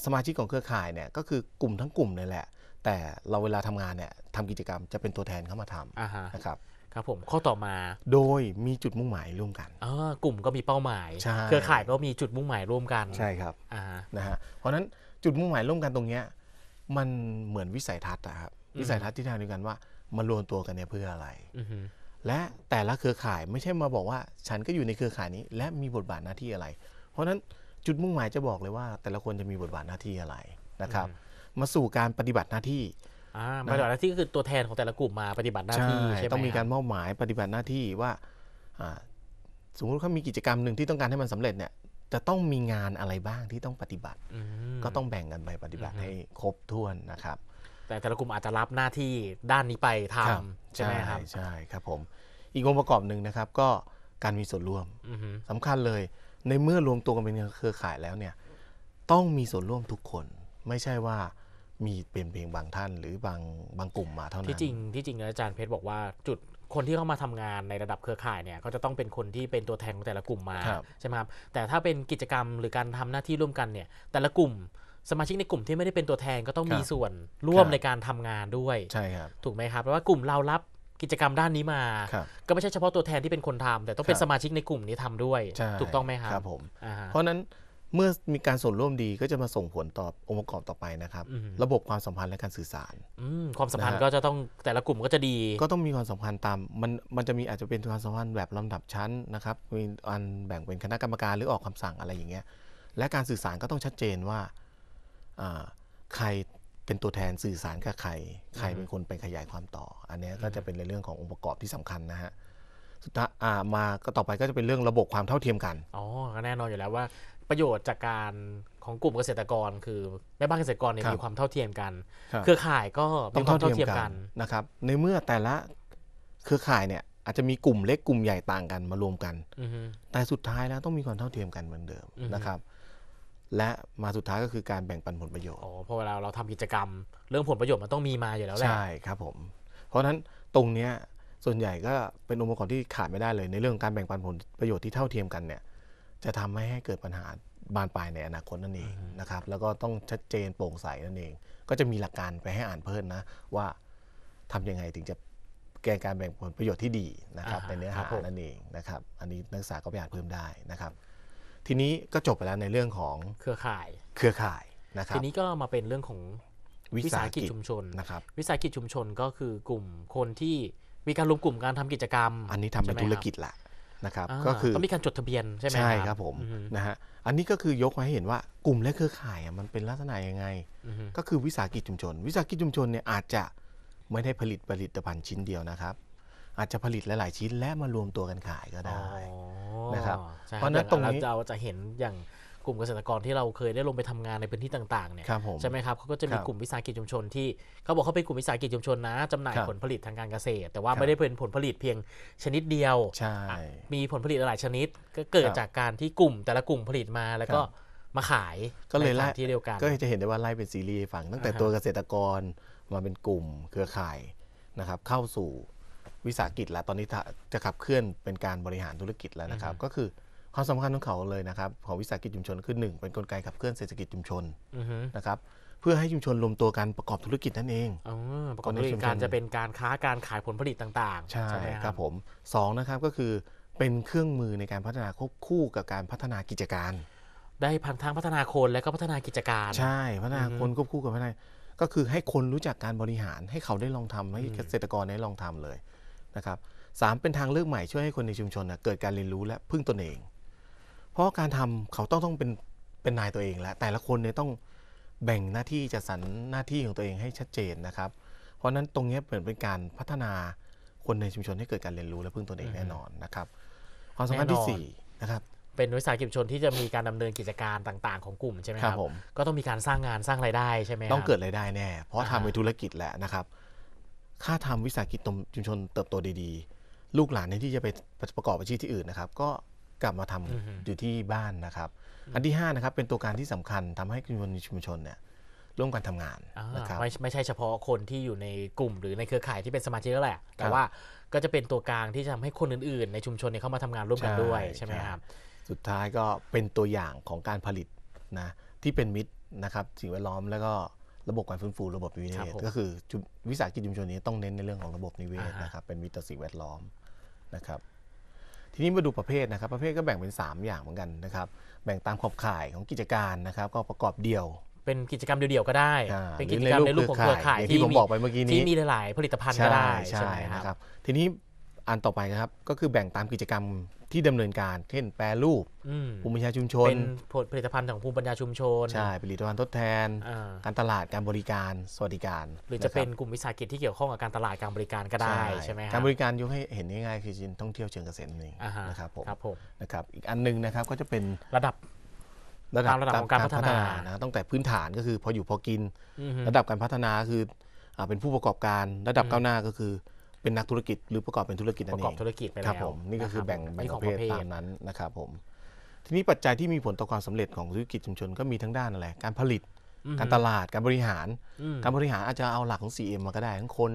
สมาชิกของเครือข่ายเนี่ย ก็คือกลุ่มทั้งกลุ่มเลยแหละ แต่เราเวลาทำงานเนี่ยทำกิจกรรมจะเป็นตัวแทนเข้ามาทำนะครับครับผมข้อต่อมา โดยมีจุดมุ่งหมายร่วมกันอกลุ่มก็มีเป้าหมาย เครือข่ายก็มีจุดมุ่งหมายร่วมกัน ใช่ครับอ่าะนะฮะเพราะนั้นจุดมุ่งหมายร่วมกันตรงเนี้ยมันเหมือนวิสัยทัศน์อะครับวิสัยทัศน์ที่ทางเดียวกันว่ามารวมตัวกันเนี่ยเพื่ออะไรและแต่ละเครือข่าย ไม่ใช่มาบอกว่า ฉันก็อยู่ในเครือข่ายนี้ และมีบทบาทหน้าที่อะไร เพราะฉะนั้นจุดมุ่งหมายจะบอกเลยว่า แต่ละคนจะมีบทบาทหน้าที่อะไรนะครับ มาสู่การปฏิบัติหน้าที่าปฏิบัติหน้าที่ก็คือตัวแทนของแต่ละกลุ่มมาปฏิบัติหน้าที่ใช่ไหมต้องมีการมอบหมายปฏิบัติหน้าที่ว่าสมมุติเขามีกิจกรรมหนึ่งที่ต้องการให้มันสำเร็จเนี่ยจะต้องมีงานอะไรบ้างที่ต้องปฏิบัติก็ต้องแบ่งกันไปปฏิบัติให้ครบถ้วนนะครับ แต่แต่ละกลุ่มอาจจะรับหน้าที่ด้านนี้ไปทำใช่ไหมครับใช่ครับผมอีกองค์ประกอบหนึ่งนะครับ ก็การมีส่วนร่วม สำคัญเลย ในเมื่อรวมตัวกันเป็นเครือข่ายแล้วเนี่ยต้องมีส่วนร่วมทุกคนไม่ใช่ว่ามีเป็นเพียงบางท่านหรือบางบางกลุ่มมาเท่านั้นที่จริงที่จริงอาจารย์เพชรบอกว่าจุดคนที่เข้ามาทำงานในระดับเครือข่ายเนี่ย ก็จะต้องเป็นคนที่เป็นตัวแทนของแต่ละกลุ่มมาใช่ไหมครับแต่ถ้าเป็นกิจกรรมหรือการทำหน้าที่ร่วมกันเนี่ย แต่ละกลุ่ม สมาชิกในกลุ่มที่ไม่ได้เป็นตัวแทนก็ต้องมีส่วนร่วมในการทำงานด้วยใช่ครับถูกไหมครับเพราะว่ากลุ่มเรารับกิจกรรมด้านนี้มา ก็ไม่ใช่เฉพาะตัวแทนที่เป็นคนทำ แต่ต้องเป็นสมาชิกในกลุ่มนี้ทำด้วยถูกต้องไหมครับครับผม เพราะนั้นเมื่อมีการส่วนร่วมดีก็จะมาส่งผลต่อองค์ประกอบต่อไปนะครับ ระบบความสัมพันธ์และการสื่อสารความสัมพันธ์ก็จะต้องแต่ละกลุ่มก็จะดี ก็ต้องมีความสัมพันธ์ตาม มันมันจะมีอาจจะเป็นความสัมพันธ์แบบลำดับชั้นนะครับมีอันแบ่งเป็นคณะกรรมการหรือออกคำสั่งอะไรอย่างเงี้ย และการสื่อสารก็ต้องชัดเจนว่าใครเป็นตัวแทนสื่อสารกับใครใครเป็นคนไปขยายความต่อ อันนี้ก็จะเป็นในเรื่องขององค์ประกอบที่สำคัญนะฮะสุดท้ายมาก็ต่อไปก็จะเป็นเรื่องระบบความเท่าเทียมกัน อ๋อแน่นอนอยู่แล้วว่าประโยชน์จากการของกลุ่มเกษตรกรคือแม่บ้านเกษตรกรเนี่ยมีความเท่าเทียมกัน เครือข่ายก็มีความเท่าเทียมกันนะครับ ในเมื่อแต่ละเครือข่ายเนี่ย อาจจะมีกลุ่มเล็กกลุ่มใหญ่ต่างกันมารวมกันแต่สุดท้ายแล้วต้องมีความเท่าเทียมกันเหมือนเดิมนะครับ และมาสุดท้ายก็คือการแบ่งปันผลประโยชน์อ๋อเพราะเวลาเราทำกิจกรรม เรื่องผลประโยชน์มันต้องมีมาอยู่แล้วแหละใช่ครับผมเพราะฉะนั้นตรงเนี้ยส่วนใหญ่ก็เป็นองค์ประกอบที่ขาดไม่ได้เลย ในเรื่องการแบ่งปันผลประโยชน์ที่เท่าเทียมกันเนี่ยจะทำให้เกิดปัญหาบานปลายในอนาคตนั่นเองนะครับ แล้วก็ต้องชัดเจนโปร่งใสนั่นเอง ก็จะมีหลักการไปให้อ่านเพิ่มนะว่าทํำยังไงถึงจะแก้การแบ่งผลประโยชน์ที่ดีนะครับในเนื้อหานั่นเองนะครับ อันนี้นักศึกษาก็ไปอ่านเพิ่มได้นะครับ ทีนี้ก็จบไปแล้วในเรื่องของเครือข่ายเครือข่ายนะครับทีนี้ก็มาเป็นเรื่องของวิสาหกิจชุมชนนะครับ วิสาหกิจชุมชนก็คือกลุ่มคนที่มีการรวมกลุ่มการทำกิจกรรม อันนี้ทำเป็นธุรกิจละนะครับก็คือต้องมีการจดทะเบียนใช่ไหมใช่ครับผมนะฮะอันนี้ก็คือยกมาให้เห็นว่ากลุ่มและเครือข่ายมันเป็นลักษณะยังไง ก็คือวิสาหกิจชุมชนวิสาหกิจชุมชนเนี่ยอาจจะไม่ได้ผลิตผลิตภัณฑ์ชิ้นเดียวนะครับ อาจจะผลิตหลายๆชิ้นและมารวมตัวกันขายก็ได้นะครับเพราะนั้นตรงนี้เราจะเห็นอย่างกลุ่มเกษตรกรที่เราเคยได้ลงไปทำงานในพื้นที่ต่างๆเนี่ยใช่ไหมครับเขาก็จะมีกลุ่มวิสาหกิจชุมชนที่เขาบอกเขาเป็นกลุ่มวิสาหกิจชุมชนนะจำหน่ายผลผลิตทางการเกษตร แต่ว่าไม่ได้เป็นผลผลิตเพียงชนิดเดียวมีผลผลิตหลายชนิด ก็เกิดจากการที่กลุ่มแต่ละกลุ่มผลิตมา แล้วก็มาขายก็เลยไล่ที่เดียวกันก็จะเห็นได้ว่าไล่เป็นซีรีส์ฝั่งตั้งแต่ตัวเกษตรกรมาเป็นกลุ่มเครือข่ายนะครับเข้าสู่วิสาหกิจแล้วตอนนี้จะขับเคลื่อนเป็นการบริหารธุรกิจแล้วนะครับ ก็คือความสำคัญของเขาเลยนะครับของวิสาหกิจชุมชนคือหนึ่งเป็นนกลไกขับเคลื่อนเศรษฐกิจชุมชนนะครับเพื่อให้ชุมชนรวมตัวกันประกอบธุรกิจนั่นเองประกอบธุรกิจการจะเป็นการค้าการขายผลผลิตต่างๆใช่ครับผมสองนะครับก็คือเป็นเครื่องมือในการพัฒนาควบคู่กับการพัฒนากิจการได้พันทางพัฒนาคนและก็พัฒนากิจการ ใช่พัฒนาคนควบคู่กับพัฒนาก็คือให้คนรู้จักการบริหารให้เขาได้ลองทำให้เกษตรกรได้ลองทำเลยนะครับสามเป็นทางเลือกใหม่ช่วยให้คนในชุมชนเกิดการเรียนรู้และพึ่งตนเองเพราะการทำเขาต้องต้องเป็นเป็นนายตัวเองแล้วแต่ละคนเนี่ยต้องแบ่งหน้าที่จัดสรรหน้าที่ของตัวเองให้ชัดเจนนะครับ เพราะนั้นตรงนี้เหมือนเป็นการพัฒนาคนในชุมชนให้เกิดการเรียนรู้และพึ่งตนเองแน่นอนนะครับความสำคัญที่ 4 นะครับ เป็นวิสาหกิจชนที่จะมีการดำเนินกิจการต่างๆของกลุ่มใช่ไหมครับรบก็ต้องมีการสร้างงานสร้างรายได้ใช่ไหมต้องเกิดรายได้แน่เพราะทำเป็นธุรกิจแหละนะครับ ค่าทำวิสาหกิจชุมชนเติบโตดีๆ ลูกหลานในที่จะไปประกอบอาชีพที่อื่นนะครับก็กลับมาทำอยู่ที่บ้านนะครับ อันที่5นะครับเป็นตัวการที่สำคัญทำให้คนในชุมชนเนี่ยร่วมกันทำงานนะครับไม่ไม่ใช่เฉพาะคนที่อยู่ในกลุ่ม หรือในเครือข่ายที่เป็นสมาชิกแล้วแหละแต่ว่าก็จะเป็นตัวกลางที่จะทำให้คนอื่น ๆ ในชุมชนเข้ามาทำงานร่วมกันด้วยใช่ไหมครับสุดท้ายก็เป็นตัวอย่างของการผลิตนะที่เป็นมิตรนะครับสิ่งแวดล้อม แล้วก็ระบบการฟื้นฟูระบบนิเวศก็คือวิสาหกิจชุมชนนี้ต้องเน้นในเรื่องของระบบนิเวศนะครับเป็นมิตรต่อสิ่งแวดล้อมนะครับทีนี้มาดูประเภทนะครับประเภทก็แบ่งเป็น 3 อย่างเหมือนกันนะครับ แบ่งตามขอบข่ายของกิจการนะครับ ก็ประกอบเดี่ยว เป็นกิจกรรมเดียวๆ ก็ได้ เป็นกิจกรรมในรูปของเครือข่ายที่ผมบอกไปเมื่อกี้นี้ที่มีหลายๆผลิตภัณฑ์ก็ได้ใช่ไหมครับครับทีนี้อันต่อไปนะครับก็คือแบ่งตามกิจกรรมที่ดำเนินการเช่นแปรรูปภูมิปัญญาชุมชน เป็นผลิตภัณฑ์ของภูมิปัญญาชุมชนใช่ผลิตภัณฑ์ทดแทนการตลาดการบริการ สวัสดิการ หรือจะเป็นกลุ่มวิสาหกิจที่เกี่ยวข้องกับการตลาดการบริการก็ได้ใช่ไหมครับการบริการยกให้เห็นง่ายๆคือจินท่องเที่ยวเชิงเกษตรนี่นะครับผมนะครับอีกอันนึงนะครับก็จะเป็นระดับระดับระดับของการพัฒนานะตั้งแต่พื้นฐานก็คือพออยู่พอกินระดับการพัฒนาคือเป็นผู้ประกอบการระดับก้าวหน้าก็คือเป็นนักธุรกิจหรือประกอบเป็นธุรกิจนั่นประกอบธุรกิจไปแล้วครับผมนี่ก็คือแบ่งแบ่งประเภทตามนั้นนะครับผมทีนี้ปัจจัยที่มีผลต่อความสำเร็จของธุรกิจชุมชนก็มีทั้งด้านอะไรการผลิตการตลาดการบริหาร การบริหารอาจจะเอาหลักของ 4M มาก็ได้ทั้งคน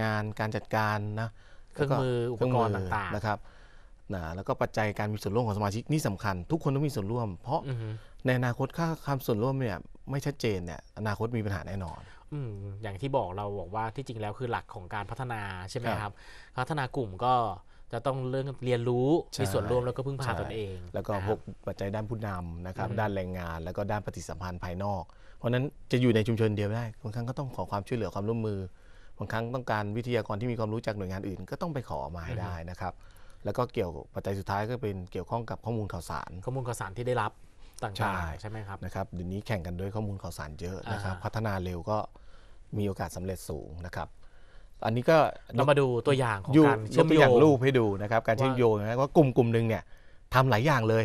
งานการจัดการนะเครื่องมืออุปกรณ์ต่างๆนะครับนะแล้วก็ปัจจัยการมีส่วนร่วมของสมาชิกนี่สำคัญ ทุกคนต้องมีส่วนร่วม เพราะในอนาคตค่าความส่วนร่วมเนี่ยไม่ชัดเจนเนี่ยอนาคตมีปัญหาแน่นอนอย่างที่บอกเราบอกว่าที่จริงแล้วคือหลักของการพัฒนาใช่ไหมครับพัฒนากลุ่มก็จะต้องเรื่องเรียนรู้มีส่วนร่วมแล้วก็พึ่งพาตนเอง แล้วก็พวกปัจจัยด้านผู้นำนะครับด้านแรงงาน แล้วก็ด้านปฏิสัมพันธ์ภายนอกเพราะนั้นจะอยู่ในชุมชนเดียวได้บางครั้งก็ต้องขอความช่วยเหลือความร่วมมือบางครั้งต้องการวิทยากรที่มีความรู้จากหน่วยงานอื่น ก็ต้องไปขอมาให้ได้นะครับ แล้วก็เกี่ยวปัจจัยสุดท้ายก็เป็นเกี่ยวข้องกับข้อมูลข่าวสาร ข้อมูลข่าวสารที่ได้รับต่างๆใช่ไหมครับนะครับเดี๋ยวนี้แข่งกันด้วยข้อมูลข่าวสารเยอะนะครับพัฒนาเร็วก็มีโอกาสสำเร็จสูงนะครับ อันนี้ก็เรามาดูตัวอย่างของการเชื่อมโยงอย่างรูปให้ดูนะครับ การเชื่อมโยงนะว่ากลุ่มกลุ่มหนึ่งเนี่ยทำหลายอย่างเลย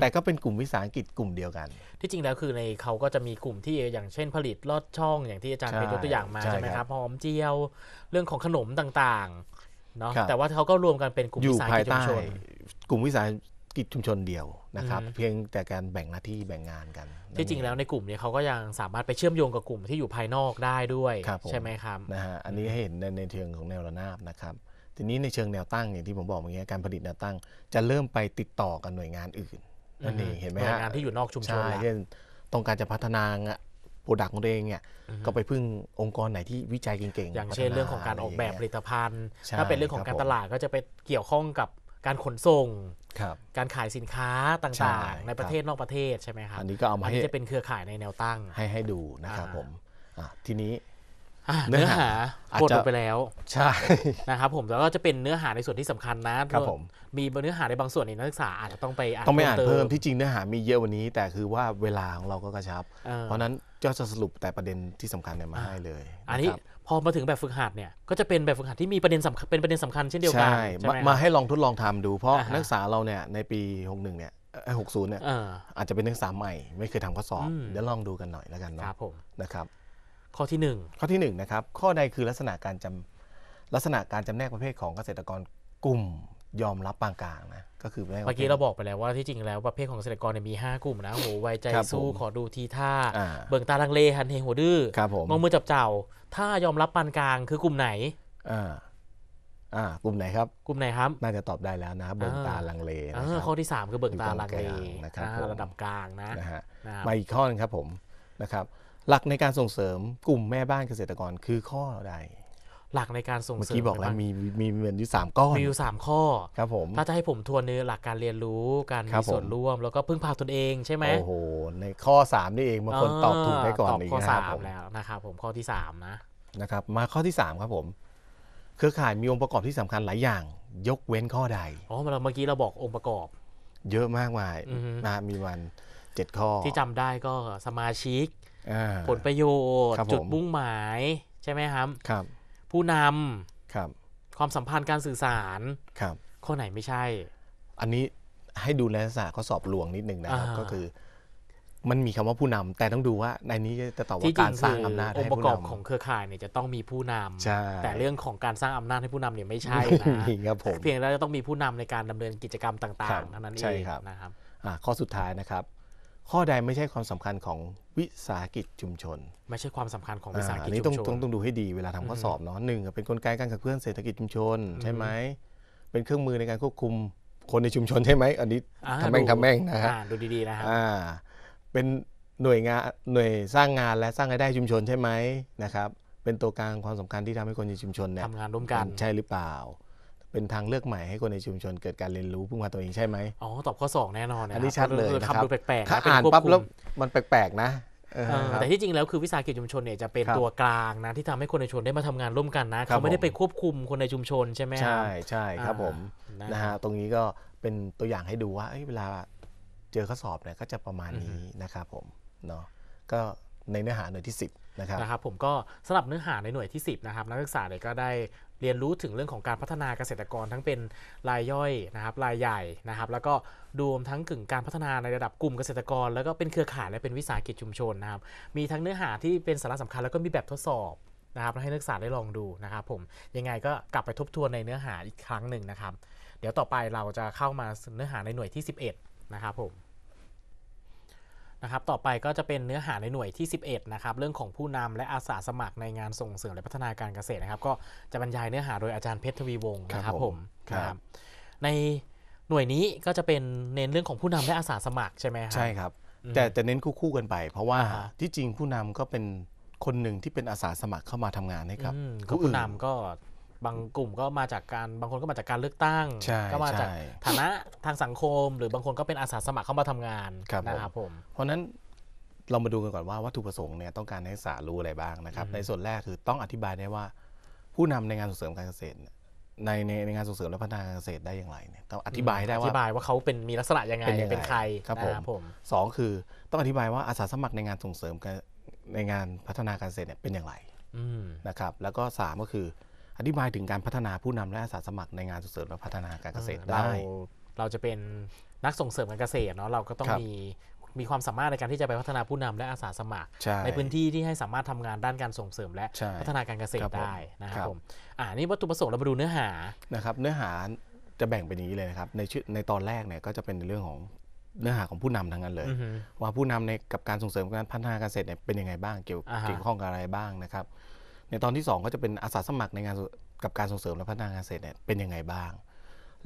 แต่ก็เป็นกลุ่มวิสาหกิจกลุ่มเดียวกัน ที่จริงแล้ว คือในเขาก็จะมีกลุ่มที่อย่างเช่นผลิตลอดช่อง อย่างที่อาจารย์เป็นตัวอย่างมาใช่ไหมครับหอมเจียวเรื่องของขนมต่างๆเนาะแต่ว่าเขาก็รวมกันเป็นกลุ่มวิสาหกิจชุมชนกลุ่มวิสาหกิจชุมชนเดียวนะครับเพียงแต่การแบ่งหน้าที่แบ่งงานกัน ที่จริงแล้วในกลุ่มนี้เขาก็ยังสามารถไปเชื่อมโยงกับกลุ่มที่อยู่ภายนอกได้ด้วย ใช่ไหมครับนะฮะอันนี้ให้เห็นในในเชิงของแนวระนาบนะครับทีนี้ในเชิงแนวตั้งอย่างที่ผมบอกเมื่อกี้การผลิตแนวตั้งจะเริ่มไปติดต่อกับหน่วยงานอื่นนั่นเองเห็นไหมฮะหน่วยงานที่อยู่นอกชุมชนเช่นต้องการจะพัฒนาโปรดักต์ของตัวเองเนี่ยก็ไปพึ่งองค์กรไหนที่วิจัยเก่งๆอย่างเช่น เรื่องของการออกแบบผลิตภัณฑ์ถ้าเป็นเรื่องของการตลาดก็จะไปเกี่ยวข้องกับการขนส่งครับ การขายสินค้าต่างๆ ในประเทศนอกประเทศใช่ไหมครับอันนี้ก็เอามาอันนี้ให้จะเป็นเครือข่ายในแนวตั้งให้ให้ดูนะครับผมทีนี้เนื้อหาโคตรกไปแล้วใช่นะครับผมแล้วก็จะเป็นเนื้อหาในส่วนที่สำคัญนะครับผมมีเนื้อหาในบางส่วนในนักศึกษาอาจจะต้องไปอ่านต้องไม่อ่านเพิ่มที่จริงเนื้อหามีเยอะวันนี้แต่คือว่าเวลาของเราก็กระชับ เพราะนั้นก็จะสรุปแต่ประเด็นที่สำคัญเนี่ยมาให้เลย อันนี้พอมาถึงแบบฝึกหัดเนี่ยก็จะเป็นแบบฝึกหัดที่มีประเด็นสำคัญเป็นประเด็นสำคัญเช่นเดียวกัน ใช่ไหมมาให้ลองทดลองทำดู เพราะนักศึกษาเราเนี่ยในปี61เนี่ยหกศูนย์เนี่ยอาจจะเป็นนักศึกษาใหม่ ไม่เคยทำข้อสอบเดี๋ยวลองดูกันหน่อยแล้วกันเนาะนะครับ ข้อที่ 1 ข้อที่1นะครับข้อใดคือลักษณะการจำลักษณะการจำแนกประเภทของเกษตรกรกลุ่มยอมรับปางกลางนะก็คือม่เมื่อกี้เราบอกไปแล้วว่าที่จริงแล้วประเภทของเกษตรกรเนี่ยมีกลุ่มนะโหไวใจสู้ขอดูทีท่า เบิ่งตาลังเลหันเหหัวดื้อมองมือจับเจ้า ถ้ายอมรับปานกลางคือกลุ่มไหนอ่าอ่ากลุ่มไหนครับกลุ่มไหนครับ น่าจะตอบได้แล้วนะ เบิ่งตาลังเลนะครับข้อที่ 3 คือเบิ่งตาลังเลนะครับระดับกลางนะะมาอีกข้อนึงครับ ผมนะครับ หลักในการส่งเสริมกลุ่มแม่บ้านเกษตรกรคือข้อใดหลักในการส่งเสริมเมื่อกี้บอกแล้วมีมีเหมือนอยู่สามก้อนมีอยู่สามข้อ ครับ ผม ถ้าจะให้ผมทวนเนื้อหลักการเรียนรู้การมีส่วนร่วม แล้วก็พึ่งพาตนเองใช่ไหมโอ้โห ในข้อสามนี่เองบางคนตอบถูกได้ก่อนอีกนะครับผมแล้วนะครับผมข้อที่สามนะ นะครับ มาข้อที่สามครับผม เครือข่ายมีองค์ประกอบที่สำคัญหลายอย่าง ยกเว้นข้อใด อ๋อเมื่อกี้เราบอกองค์ประกอบ เยอะมากมายนะมีวันเจ็ดข้อที่จำได้ก็สมาชิกผลประโยชน์จุดมุ่งหมาย ใช่ไหมครับ ครับผู้นำ ครับ ความสัมพันธ์การสื่อสาร ครับ ข้อไหนไม่ใช่ อันนี้ให้ดูในลักษณะข้อสอบลวงนิดนึงนะครับ ก็คือ มันมีคำว่าผู้นำ แต่ต้องดูว่าในนี้จะตอบว่าการสร้างอำนาจให้ผู้นำองค์ประกอบของเครือข่ายเนี่ยจะต้องมีผู้นำใช่แต่เรื่องของการสร้างอำนาจให้ผู้นำเนี่ยไม่ใช่นะนีครับผมเพียงแต่จะต้องมีผู้นำในการดำเนินกิจกรรมต่างๆเท่านั้นเองนะครับข้อสุดท้ายนะครับข้อใดไม่ใช่ความสำคัญของวิสาหกิจชุมชน ไม่ใช่ความสำคัญของวิสาหกิจชุมชนอันนี้ต้องต้องดูให้ดีเวลาทำข้อสอบเนาะหนึ่งเป็นกลไกการขับเคลื่อนเศรษฐกิจชุมชนใช่ไหมเป็นเครื่องมือในการควบคุมคนในชุมชนใช่ไหมอันนี้ทำแม่งทำแม่งนะฮะดูดีๆนะฮะเป็นหน่วยงานหน่วยสร้างงานและสร้างรายได้ชุมชนใช่ไหมนะครับเป็นตัวกลางความสำคัญที่ทำให้คนในชุมชนเนี่ยทำงานร่วมกันใช่หรือเปล่าเป็นทางเลือกใหม่ให้คนในชุมชนเกิดการเรียนรู้พึ่งพาตัวเอง ใช่ไหมอ๋อ ตอบข้อ2แน่นอนนะอันนี้ชัดเลยนะครับดูแปลกๆถ้าอ่านปั๊บแล้วมันแปลกๆนะแต่ที่จริงแล้วคือวิสาหกิจชุมชนเนี่ยจะเป็นตัวกลางนะที่ทำให้คนในชุมชนได้มาทำงานร่วมกันนะ เขาไม่ได้ไปควบคุมคนในชุมชนใช่ไหมใช่ใช่ครับผมนะฮะตรงนี้ก็เป็นตัวอย่างให้ดูว่าเวลาเจอข้อสอบเนี่ยก็จะประมาณนี้นะครับผมเนาะก็ในเนื้อหาหน่วยที่ 10นะครับนะครับผมก็สำหรับเนื้อหาในหน่วยที่ 10นะครับนักศึกษาเนี่ยก็ได้เรียนรู้ถึงเรื่องของการพัฒนาเกษตรกรทั้งเป็นรายย่อยนะครับรายใหญ่นะครับแล้วก็รวมทั้งถึงการพัฒนาในระดับกลุ่มเกษตรกร แล้วก็เป็นเครือข่ายและเป็นวิสาหกิจชุมชนนะครับ มีทั้งเนื้อหาที่เป็นสาระสำคัญแล้วก็มีแบบทดสอบนะครับ ให้นักศึกษาได้ลองดูนะครับผมยังไงก็กลับไปทบทวนในเนื้อหาอีกครั้งหนึ่งนะครับ เดี๋ยวต่อไปเราจะเข้ามาเนื้อหาในหน่วยที่11นะครับผมนะครับต่อไปก็จะเป็นเนื้อหาในหน่วยที่11นะครับเรื่องของผู้นำและอาสาสมัครในงานส่งเสริมและพัฒนาการเกษตรนะครับ ก็จะบรรยายเนื้อหาโดยอาจารย์เพชรทวีวงศ์นะครับผมครับในหน่วยนี้ก็จะเป็นเน้นเรื่องของผู้นำและอาสาสมัครใช่ไหมครับใช่ครับ แต่จะเน้นคู่กันไปเพราะว่าที่จริงผู้นำก็เป็นคนหนึ่งที่เป็นอาสาสมัครเข้ามาทำงานให้ครับผู้นำก็บางกลุ่มก็มาจากการ บางคนก็มาจากการเลือกตั้ง ก็มาจากฐานะทางสังคม หรือบางคนก็เป็นอาสาสมัครเข้ามาทำงานนะครับผม เพราะนั้นเรามาดูกันก่อนว่าวัตถุประสงค์เนี่ยต้องการให้สศึกษารู้อะไรบ้างนะครับ ในส่วนแรกคือต้องอธิบายได้ว่า ผู้นำในงานส่งเสริมการเกษตรในในงานส่งเสริมและพัฒนาการเกษตรได้อย่างไรเนี่ยต้องอธิบายได้ว่าอธิบายว่าเขาเป็นมีลักษณะยังไง เป็นใครครับผมสองคือ ต้องอธิบายว่าอาสาสมัครในงานส่งเสริมการในงานพัฒนาการเกษตรเนี่ยเป็นอย่างไรนะครับแล้วก็สามก็คืออธิบายถึงการพัฒนาผู้นำและอาสาสมัคร ในงานส่งเสริมและพัฒนาการเกษตรได้ เราจะเป็นนักส่งเสริมการเกษตรเนาะเราก็ต้องมีมีความสามารถในการที่จะไปพัฒนาผู้นำและอาสาสมัคร ในพื้นที่ที่ให้สามารถทำงานด้านการส่งเสริม และพัฒนาการเกษตรได้นะครับผมอ่านี่วัตถุประสงค์เรามาดูเนื้อหานะครับ เนื้อหาจะแบ่งเป็นอย่างนี้เลยนะครับในชื่อในตอนแรกเนี่ยก็จะเป็นในเรื่องของเนื้อหาของผู้นำทั้งนั้นเลย ว่าผู้นำในกับการส่งเสริมการพัฒนาเกษตรเนี่ยเป็นยังไงบ้างเกี่ยวเกี่ยวข้องกับอะไรบ้างนะครับในตอนที่ 2 ก็จะเป็นอาสาสมัครในงานกับการส่งเสริมและพัฒนางานเกษตรเนี่ยเป็นยังไงบ้าง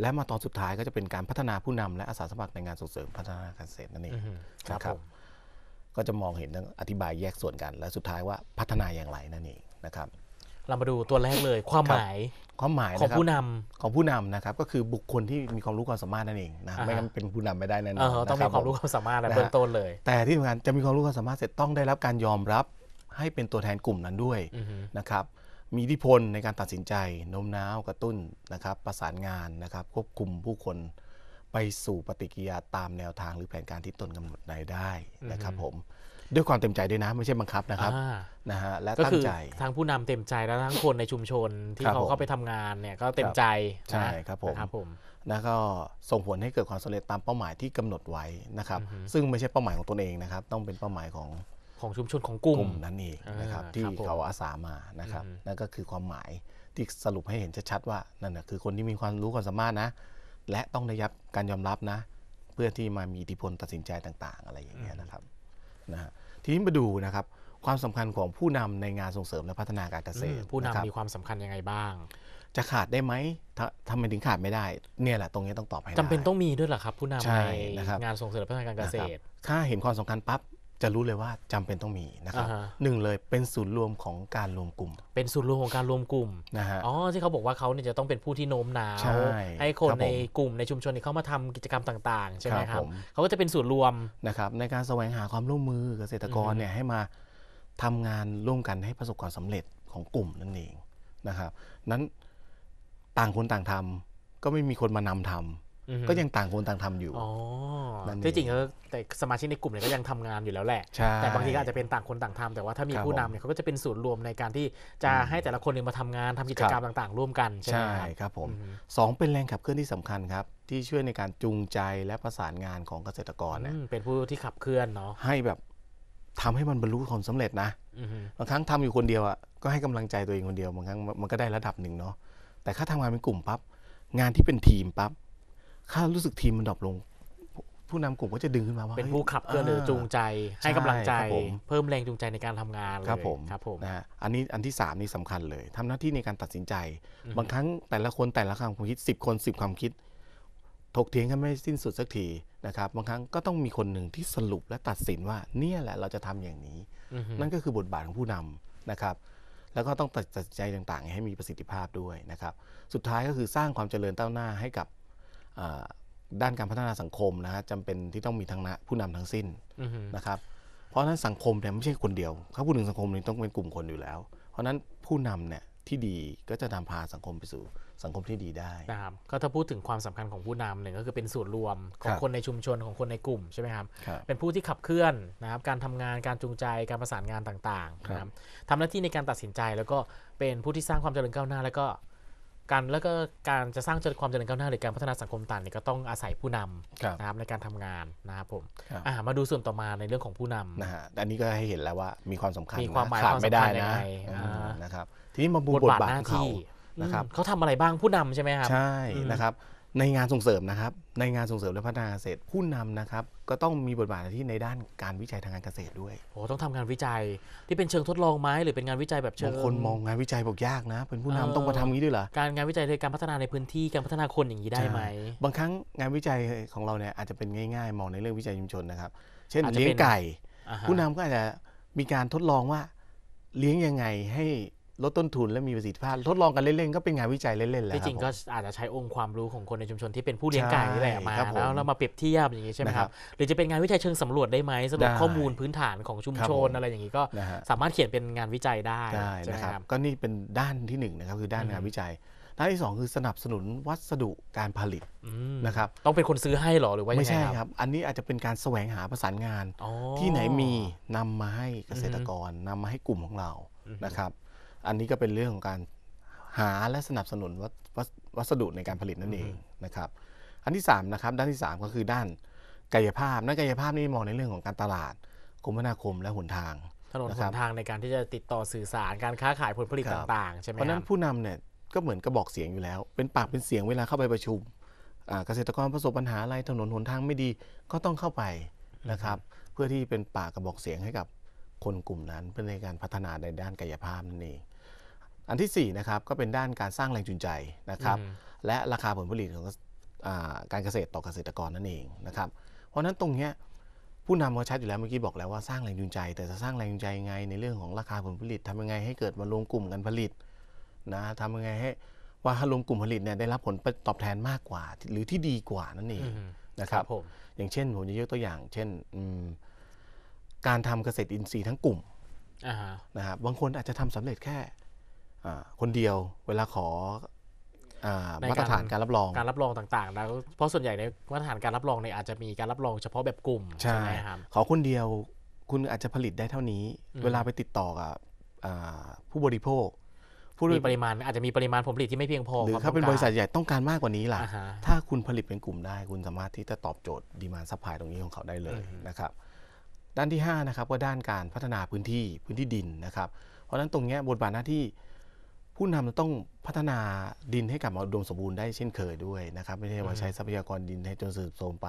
และมาตอนสุดท้ายก็จะเป็นการพัฒนาผู้นำและอาสาสมัครในงานส่งเสริมพัฒนาการเกษตรนั่นเองครับก็จะมองเห็นั้งอธิบายแยกส่วนกัน และสุดท้ายว่าพัฒนาอย่างไรนั่นเองนะครับ เรามาดูตัวแรกเลย ความหมายความหมายของผู้นำของผู้นำนะครับ ก็คือบุคคลที่มีความรู้ความสามารถนั่นเองนะไม่งั้นเป็นผู้นำไม่ได้นั่นเองต้องมีความรู้ความสามารถเบื้องต้นเลย แต่ที่สำคัญจะมีความรู้ความสามารถเสร็จต้องได้รับการยอมรับให้เป็นตัวแทนกลุ่มนั้นด้วยนะครับ มีอิทธิพลในการตัดสินใจโน้มน้าวกระตุ้นนะครับ ประสานงานนะครับ ควบคุมผู้คน ไปสู่ปฏิกิริยาตามแนวทางหรือแผนการที่ตนกำหนดในได้นะครับ ผม ด้วยความเต็มใจด้วยนะ ไม่ใช่บังคับนะครับ นะฮะ และตั้งใจทั้งผู้นำเต็มใจแล้วทั้งคนในชุมชนที่เขาเข้าไปทำงานเนี่ยก็เต็มใจใช่ครับผมครับผมก็ส่งผลให้เกิดความสำเร็จตามเป้าหมายที่กำหนดไว้นะครับ ซึ่งไม่ใช่เป้าหมายของตนเองนะครับ ต้องเป็นเป้าหมายของของชุมชนของกลุ่มนั้นเองนะครับที่เขาอาสามานะครับนั่นก็คือความหมายที่สรุปให้เห็นชัดๆ ว่านั่นะคือคนที่มีความรู้ความสามารถนะ และต้องได้รับการยอมรับนะ เพื่อที่มามีอิทธิพลตัดสินใจต่าง ๆ อะไรอย่างเงี้ยนะครับนะทีนี้มาดูนะครับความสำคัญของผู้นำในงานส่งเสริมและพัฒนาการเกษตร ผู้นำมีความสำคัญยังไงบ้าง จะขาดได้ไหมทำไมถึงขาดไม่ได้เนี่ยแหละ ตรงนี้ต้องตอบให้ได้จำเป็นต้องมีด้วยเหรอครับ ผู้นำในงานส่งเสริมและพัฒนาการเกษตรถ้าเห็นความสำคัญปั๊บจะรู้เลยว่าจำเป็นต้องมีนะครับหนึ่งเลยเป็นศูนย์รวมของการรวมกลุ่ม เป็นศูนย์รวมของการรวมกลุ่มนะฮะอ๋อที่เขาบอกว่าเขาเนี่ยจะต้องเป็นผู้ที่โน้มน้าวใให้คนในกลุ่ม ในชุมชนเข้ามาทำกิจกรรมต่างๆใช่ไหมครับเขาก็จะเป็นศูนย์รวมนะครับในการแสวงหาความร่วมมือเกษตรกรเนี่ยให้มาทำงานร่วมกันให้ประสบความสำเร็จของกลุ่มนั่น เองนะครับนั้นต่างคนต่างทำก็ไม่มีคนมานำทำก็ยังต่างคนต่างทำอยู่ที่จริงเออแต่สมาชิกในกลุ่มเนี่ยก็ยังทำงานอยู่แล้วแหละแต่บางทีก็อาจจะเป็นต่างคนต่างทำ แต่ว่าถ้ามีผู้นำเนี่ยเขาก็จะเป็นศูนย์รวมในการที่จะให้แต่ละคนเนี่ยมาทำงานทำกิจกรรมต่าง ๆ ร่วมกัน ใช่ไหมครับผมสองเป็นแรงขับเคลื่อนที่สำคัญครับ ที่ช่วยในการจูงใจและประสานงานของเกษตรกรเนี่ยเป็นผู้ที่ขับเคลื่อนเนาะ ให้แบบทำให้มันบรรลุความสำเร็จ นะ บางครั้งทำอยู่คนเดียวอ่ะก็ให้กำลังใจตัวเองคนเดียวบางครั้งมันก็ได้ระดับหนึ่งเนาะ แต่ถ้าทำงานเป็นกลุ่มปั๊บงานที่เป็นทีมปั๊บค่ารู้สึกทีมมันดรอปลง ผู้นำกลุ่มก็จะดึงขึ้นมาว่า เป็นผู้ขับเคลื่อนหรือจูงใจ ให้กำลังใจ เพิ่มแรงจูงใจในการทำงานเลยครับผมครับผมนะอันนี้อันที่3นี่สำคัญเลย ทำหน้าที่ในการตัดสินใจ บางครั้งแต่ละคนแต่ละความคิด 10 คน 10ความคิด ถกเถียงกันไม่สิ้นสุดสักทีนะครับ บางครั้งก็ต้องมีคนหนึ่งที่สรุปและตัดสินว่า เนี่ยแหละเราจะทำอย่างนี้ นั่นก็คือบทบาทของผู้นำนะครับ แล้วก็ต้องตัดสินใจต่างๆ ให้มีประสิทธิภาพด้วยนะครับ สุดท้ายก็คือสร้างความเจริญเต้าหน้าให้กับด้านการพัฒนาสังคมนะฮะจำเป็นที่ต้องมีทางนะผู้นำทั้งสิ้นนะครับเพราะฉะนั้นสังคมเนี่ยไม่ใช่คนเดียวถ้าพูดถึงสังคมนี่ต้องเป็นกลุ่มคนอยู่แล้ว เพราะฉะนั้นผู้นำเนี่ยที่ดีก็จะนำพาสังคมไปสู่สังคมที่ดีได้นะครับก็ถ้าพูดถึงความสำคัญของผู้นำหนึ่งก็คือเป็นส่วนรวมของคนในชุมชนของคนในกลุ่มใช่ไหมครับเป็นผู้ที่ขับเคลื่อนนะครับการทำงานการจูงใจการประสานงานต่างๆนะครับทำหน้าที่ในการตัดสินใจแล้วก็เป็นผู้ที่สร้างความเจริญก้าวหน้าแล้วก็การแล้วก็การจะสร้างจความเจริญก้าวหน้าหรือการพัฒนาสังคมต่างเนี่ยก็ต้องอาศัยผู้นำนะครับในการทำงานนะครับผมมาดูส่วนต่อมาในเรื่องของผู้นำนะฮะอันนี้ก็ให้เห็นแล้วว่ามีความสำคัญมีความหมายขาดไม่ได้นะนะครับทีนี้มาบูบทบาทหน้าที่นะครับ เขาทำอะไรบ้างผู้นำใช่ไหมครับใช่นะครับในงานส่งเสริมนะครับในงานส่งเสริมและพัฒนาเกษตรผู้นำนะครับ ก็ต้องมีบทบาทที่ในด้านการวิจัยทางการเกษตรด้วยโอ้ต้องทำงานวิจัยที่เป็นเชิงทดลองไหมหรือเป็นงานวิจัยแบบเชิบางคนมองงานวิจัยบอกยากนะเป็นผู้นำต้องมาทำงนี้ด้วยเหรอการงานวิจัยในการพัฒนาในพื้นที่การพัฒนาคนอย่างนี้ได้ไหมบางครั้งงานวิจัยของเราเนี่ยอาจจะเป็นง่ายๆ มองในเรื่องวิจัยชุมชนนะครับ เช่นเลี้ยงไก่ ผู้นำก็อาจจะมีการทดลองว่าเลี้ยงยังไงให้ลดต้นทุนและมีประสิทธิภาพทดลองกันเล่นๆก็เป็นงานวิจัยเล่นๆแล้วที่จริงก็อาจจะใช้องค์ความรู้ของคนในชุมชนที่เป็นผู้เลี้ยงไก่นี่แหละมาแล้วเรามาเปรียบเทียบอย่างนี้ใช่ไหมครับหรือจะเป็นงานวิจัยเชิงสำรวจได้ไหมสรุปข้อมูลพื้นฐานของชุมชนอะไรอย่างนี้ก็สามารถเขียนเป็นงานวิจัยได้ใช่ไหมครับ ก็นี่เป็นด้านที่1นนะครับคือด้านงานวิจัยด้านที่ 2 คือสนับสนุนวัสดุการผลิตนะครับต้องเป็นคนซื้อให้หรอหรือว่าไม่ใช่ครับอันนี้อาจจะเป็นการแสวงหาประสานงานที่ไหนมีนำมาให้เกษตรกร นำมาให้กลุ่มของเรานะครับอันนี้ก็เป็นเรื่องของการหาและสนับสนุนวัสดุในการผลิตนั่นเองนะครับ อันที่3นะครับด้านที่ 3 ก็คือด้านกายภาพ ด้านกายภาพนี่มองในเรื่องของการตลาดคมนาคมและหนทาง ถนนหนทางในการที่จะติดต่อสื่อสาร การค้าขายผลผลิตต่างๆใช่ไหมเพราะนั้นผู้นำเนี่ยก็เหมือนกระบอกเสียงอยู่แล้ว เป็นปากเป็นเสียงเวลาเข้าไปประชุมเกษตรกรประสบปัญหาอะไรถนนหนทางไม่ดีก็ต้องเข้าไปนะครับ เพื่อที่เป็นปากกระบอกเสียงให้กับคนกลุ่มนั้นเพื่อในการพัฒนาในด้านกายภาพนั่นเองอันที่4นะครับก็เป็นด้านการสร้างแรงจูงใจนะครับและราคาผลผลิตของการเกษตรต่อเกษตรกรนั่นเองนะครับ เพราะฉะนั้นตรงนี้ผู้นำเขาชัดอยู่แล้วเมื่อกี้บอกแล้วว่าสร้างแรงจูงใจ แต่จะสร้างแรงจูงใจยังไงในเรื่องของราคาผลผลิต ทำยังไงให้เกิดมารวมกลุ่มกันผลิตนะทำยังไงให้ว่ารวมกลุ่มผลิตเนี่ยได้รับผลตอบแทนมากกว่าหรือที่ดีกว่านั่นเองนะครับอย่างเช่นผมจะยกตัวอย่าง เช่นการทำเกษตรอินทรีย์ทั้งกลุ่มนะครับบางคนอาจจะทำสำเร็จแค่คนเดียวเวลาขอมาตรฐานการรับรองการรับรองต่างๆแล้วเพราะส่วนใหญ่ในมาตรฐานการรับรองเนี่ยอาจจะมีการรับรองเฉพาะแบบกลุ่มใช่ไหมครับขอคนเดียวคุณอาจจะผลิตได้เท่านี้ เวลาไปติดต่อกับผู้บริโภค ผู้มีปริมาณอาจจะมีปริมาณผลผลิตที่ไม่เพียงพอหรือถ้าเป็นบริษัทใหญ่ต้องการมากกว่านี้ล่ะถ้าคุณผลิตเป็นกลุ่มได้ คุณสามารถที่จะตอบโจทย์ดีมาซัพพลายตรงนี้ของเขาได้เลยนะครับด้านที่5นะครับก็ด้านการพัฒนาพื้นที่พื้นที่ดินนะครับเพราะฉะนั้นตรงนี้บทบาทหน้าที่ผู้นำจะต้องพัฒนาดินให้กลับมาอุดมสมบูรณ์ได้เช่นเคยด้วยนะครับไม่ใช่ว่าใช้ทรัพยากรดินให้จนสืบโทรมไป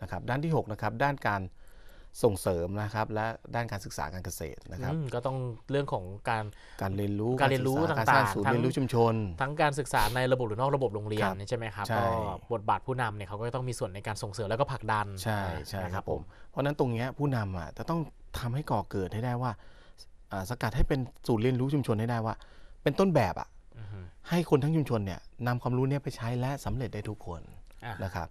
นะครับด้านที่6นะครับด้านการส่งเสริมนะครับและด้านการศึกษาการเกษตรนะครับก็ต้องเรื่องของการการเรียนรู้การเรียนรู้ต่างๆทู้งเรียนรู้ชุมชน ทั้งการศึกษาในระบบหรือนอกระบบโรงเรียนใช่ไหมครับก็บทบาทผู้นำเนี่ยเขาก็ต้องมีส่วนในการส่งเสริมแล้วก็ผลักดันใช่ใช่ครับผมเพราะนั้นตรงนี้ผู้นำอ่ะจะต้องทำให้ก่อเกิดให้ได้ว่า่าสกัดให้เป็นศูนย์เรียนรู้ชุมชนให้ได้ว่าเป็นต้นแบบอะให้คนทั้งชุมชนเนี่ยนำความรู้เนี่ยไปใช้และสำเร็จได้ทุกคนนะครับ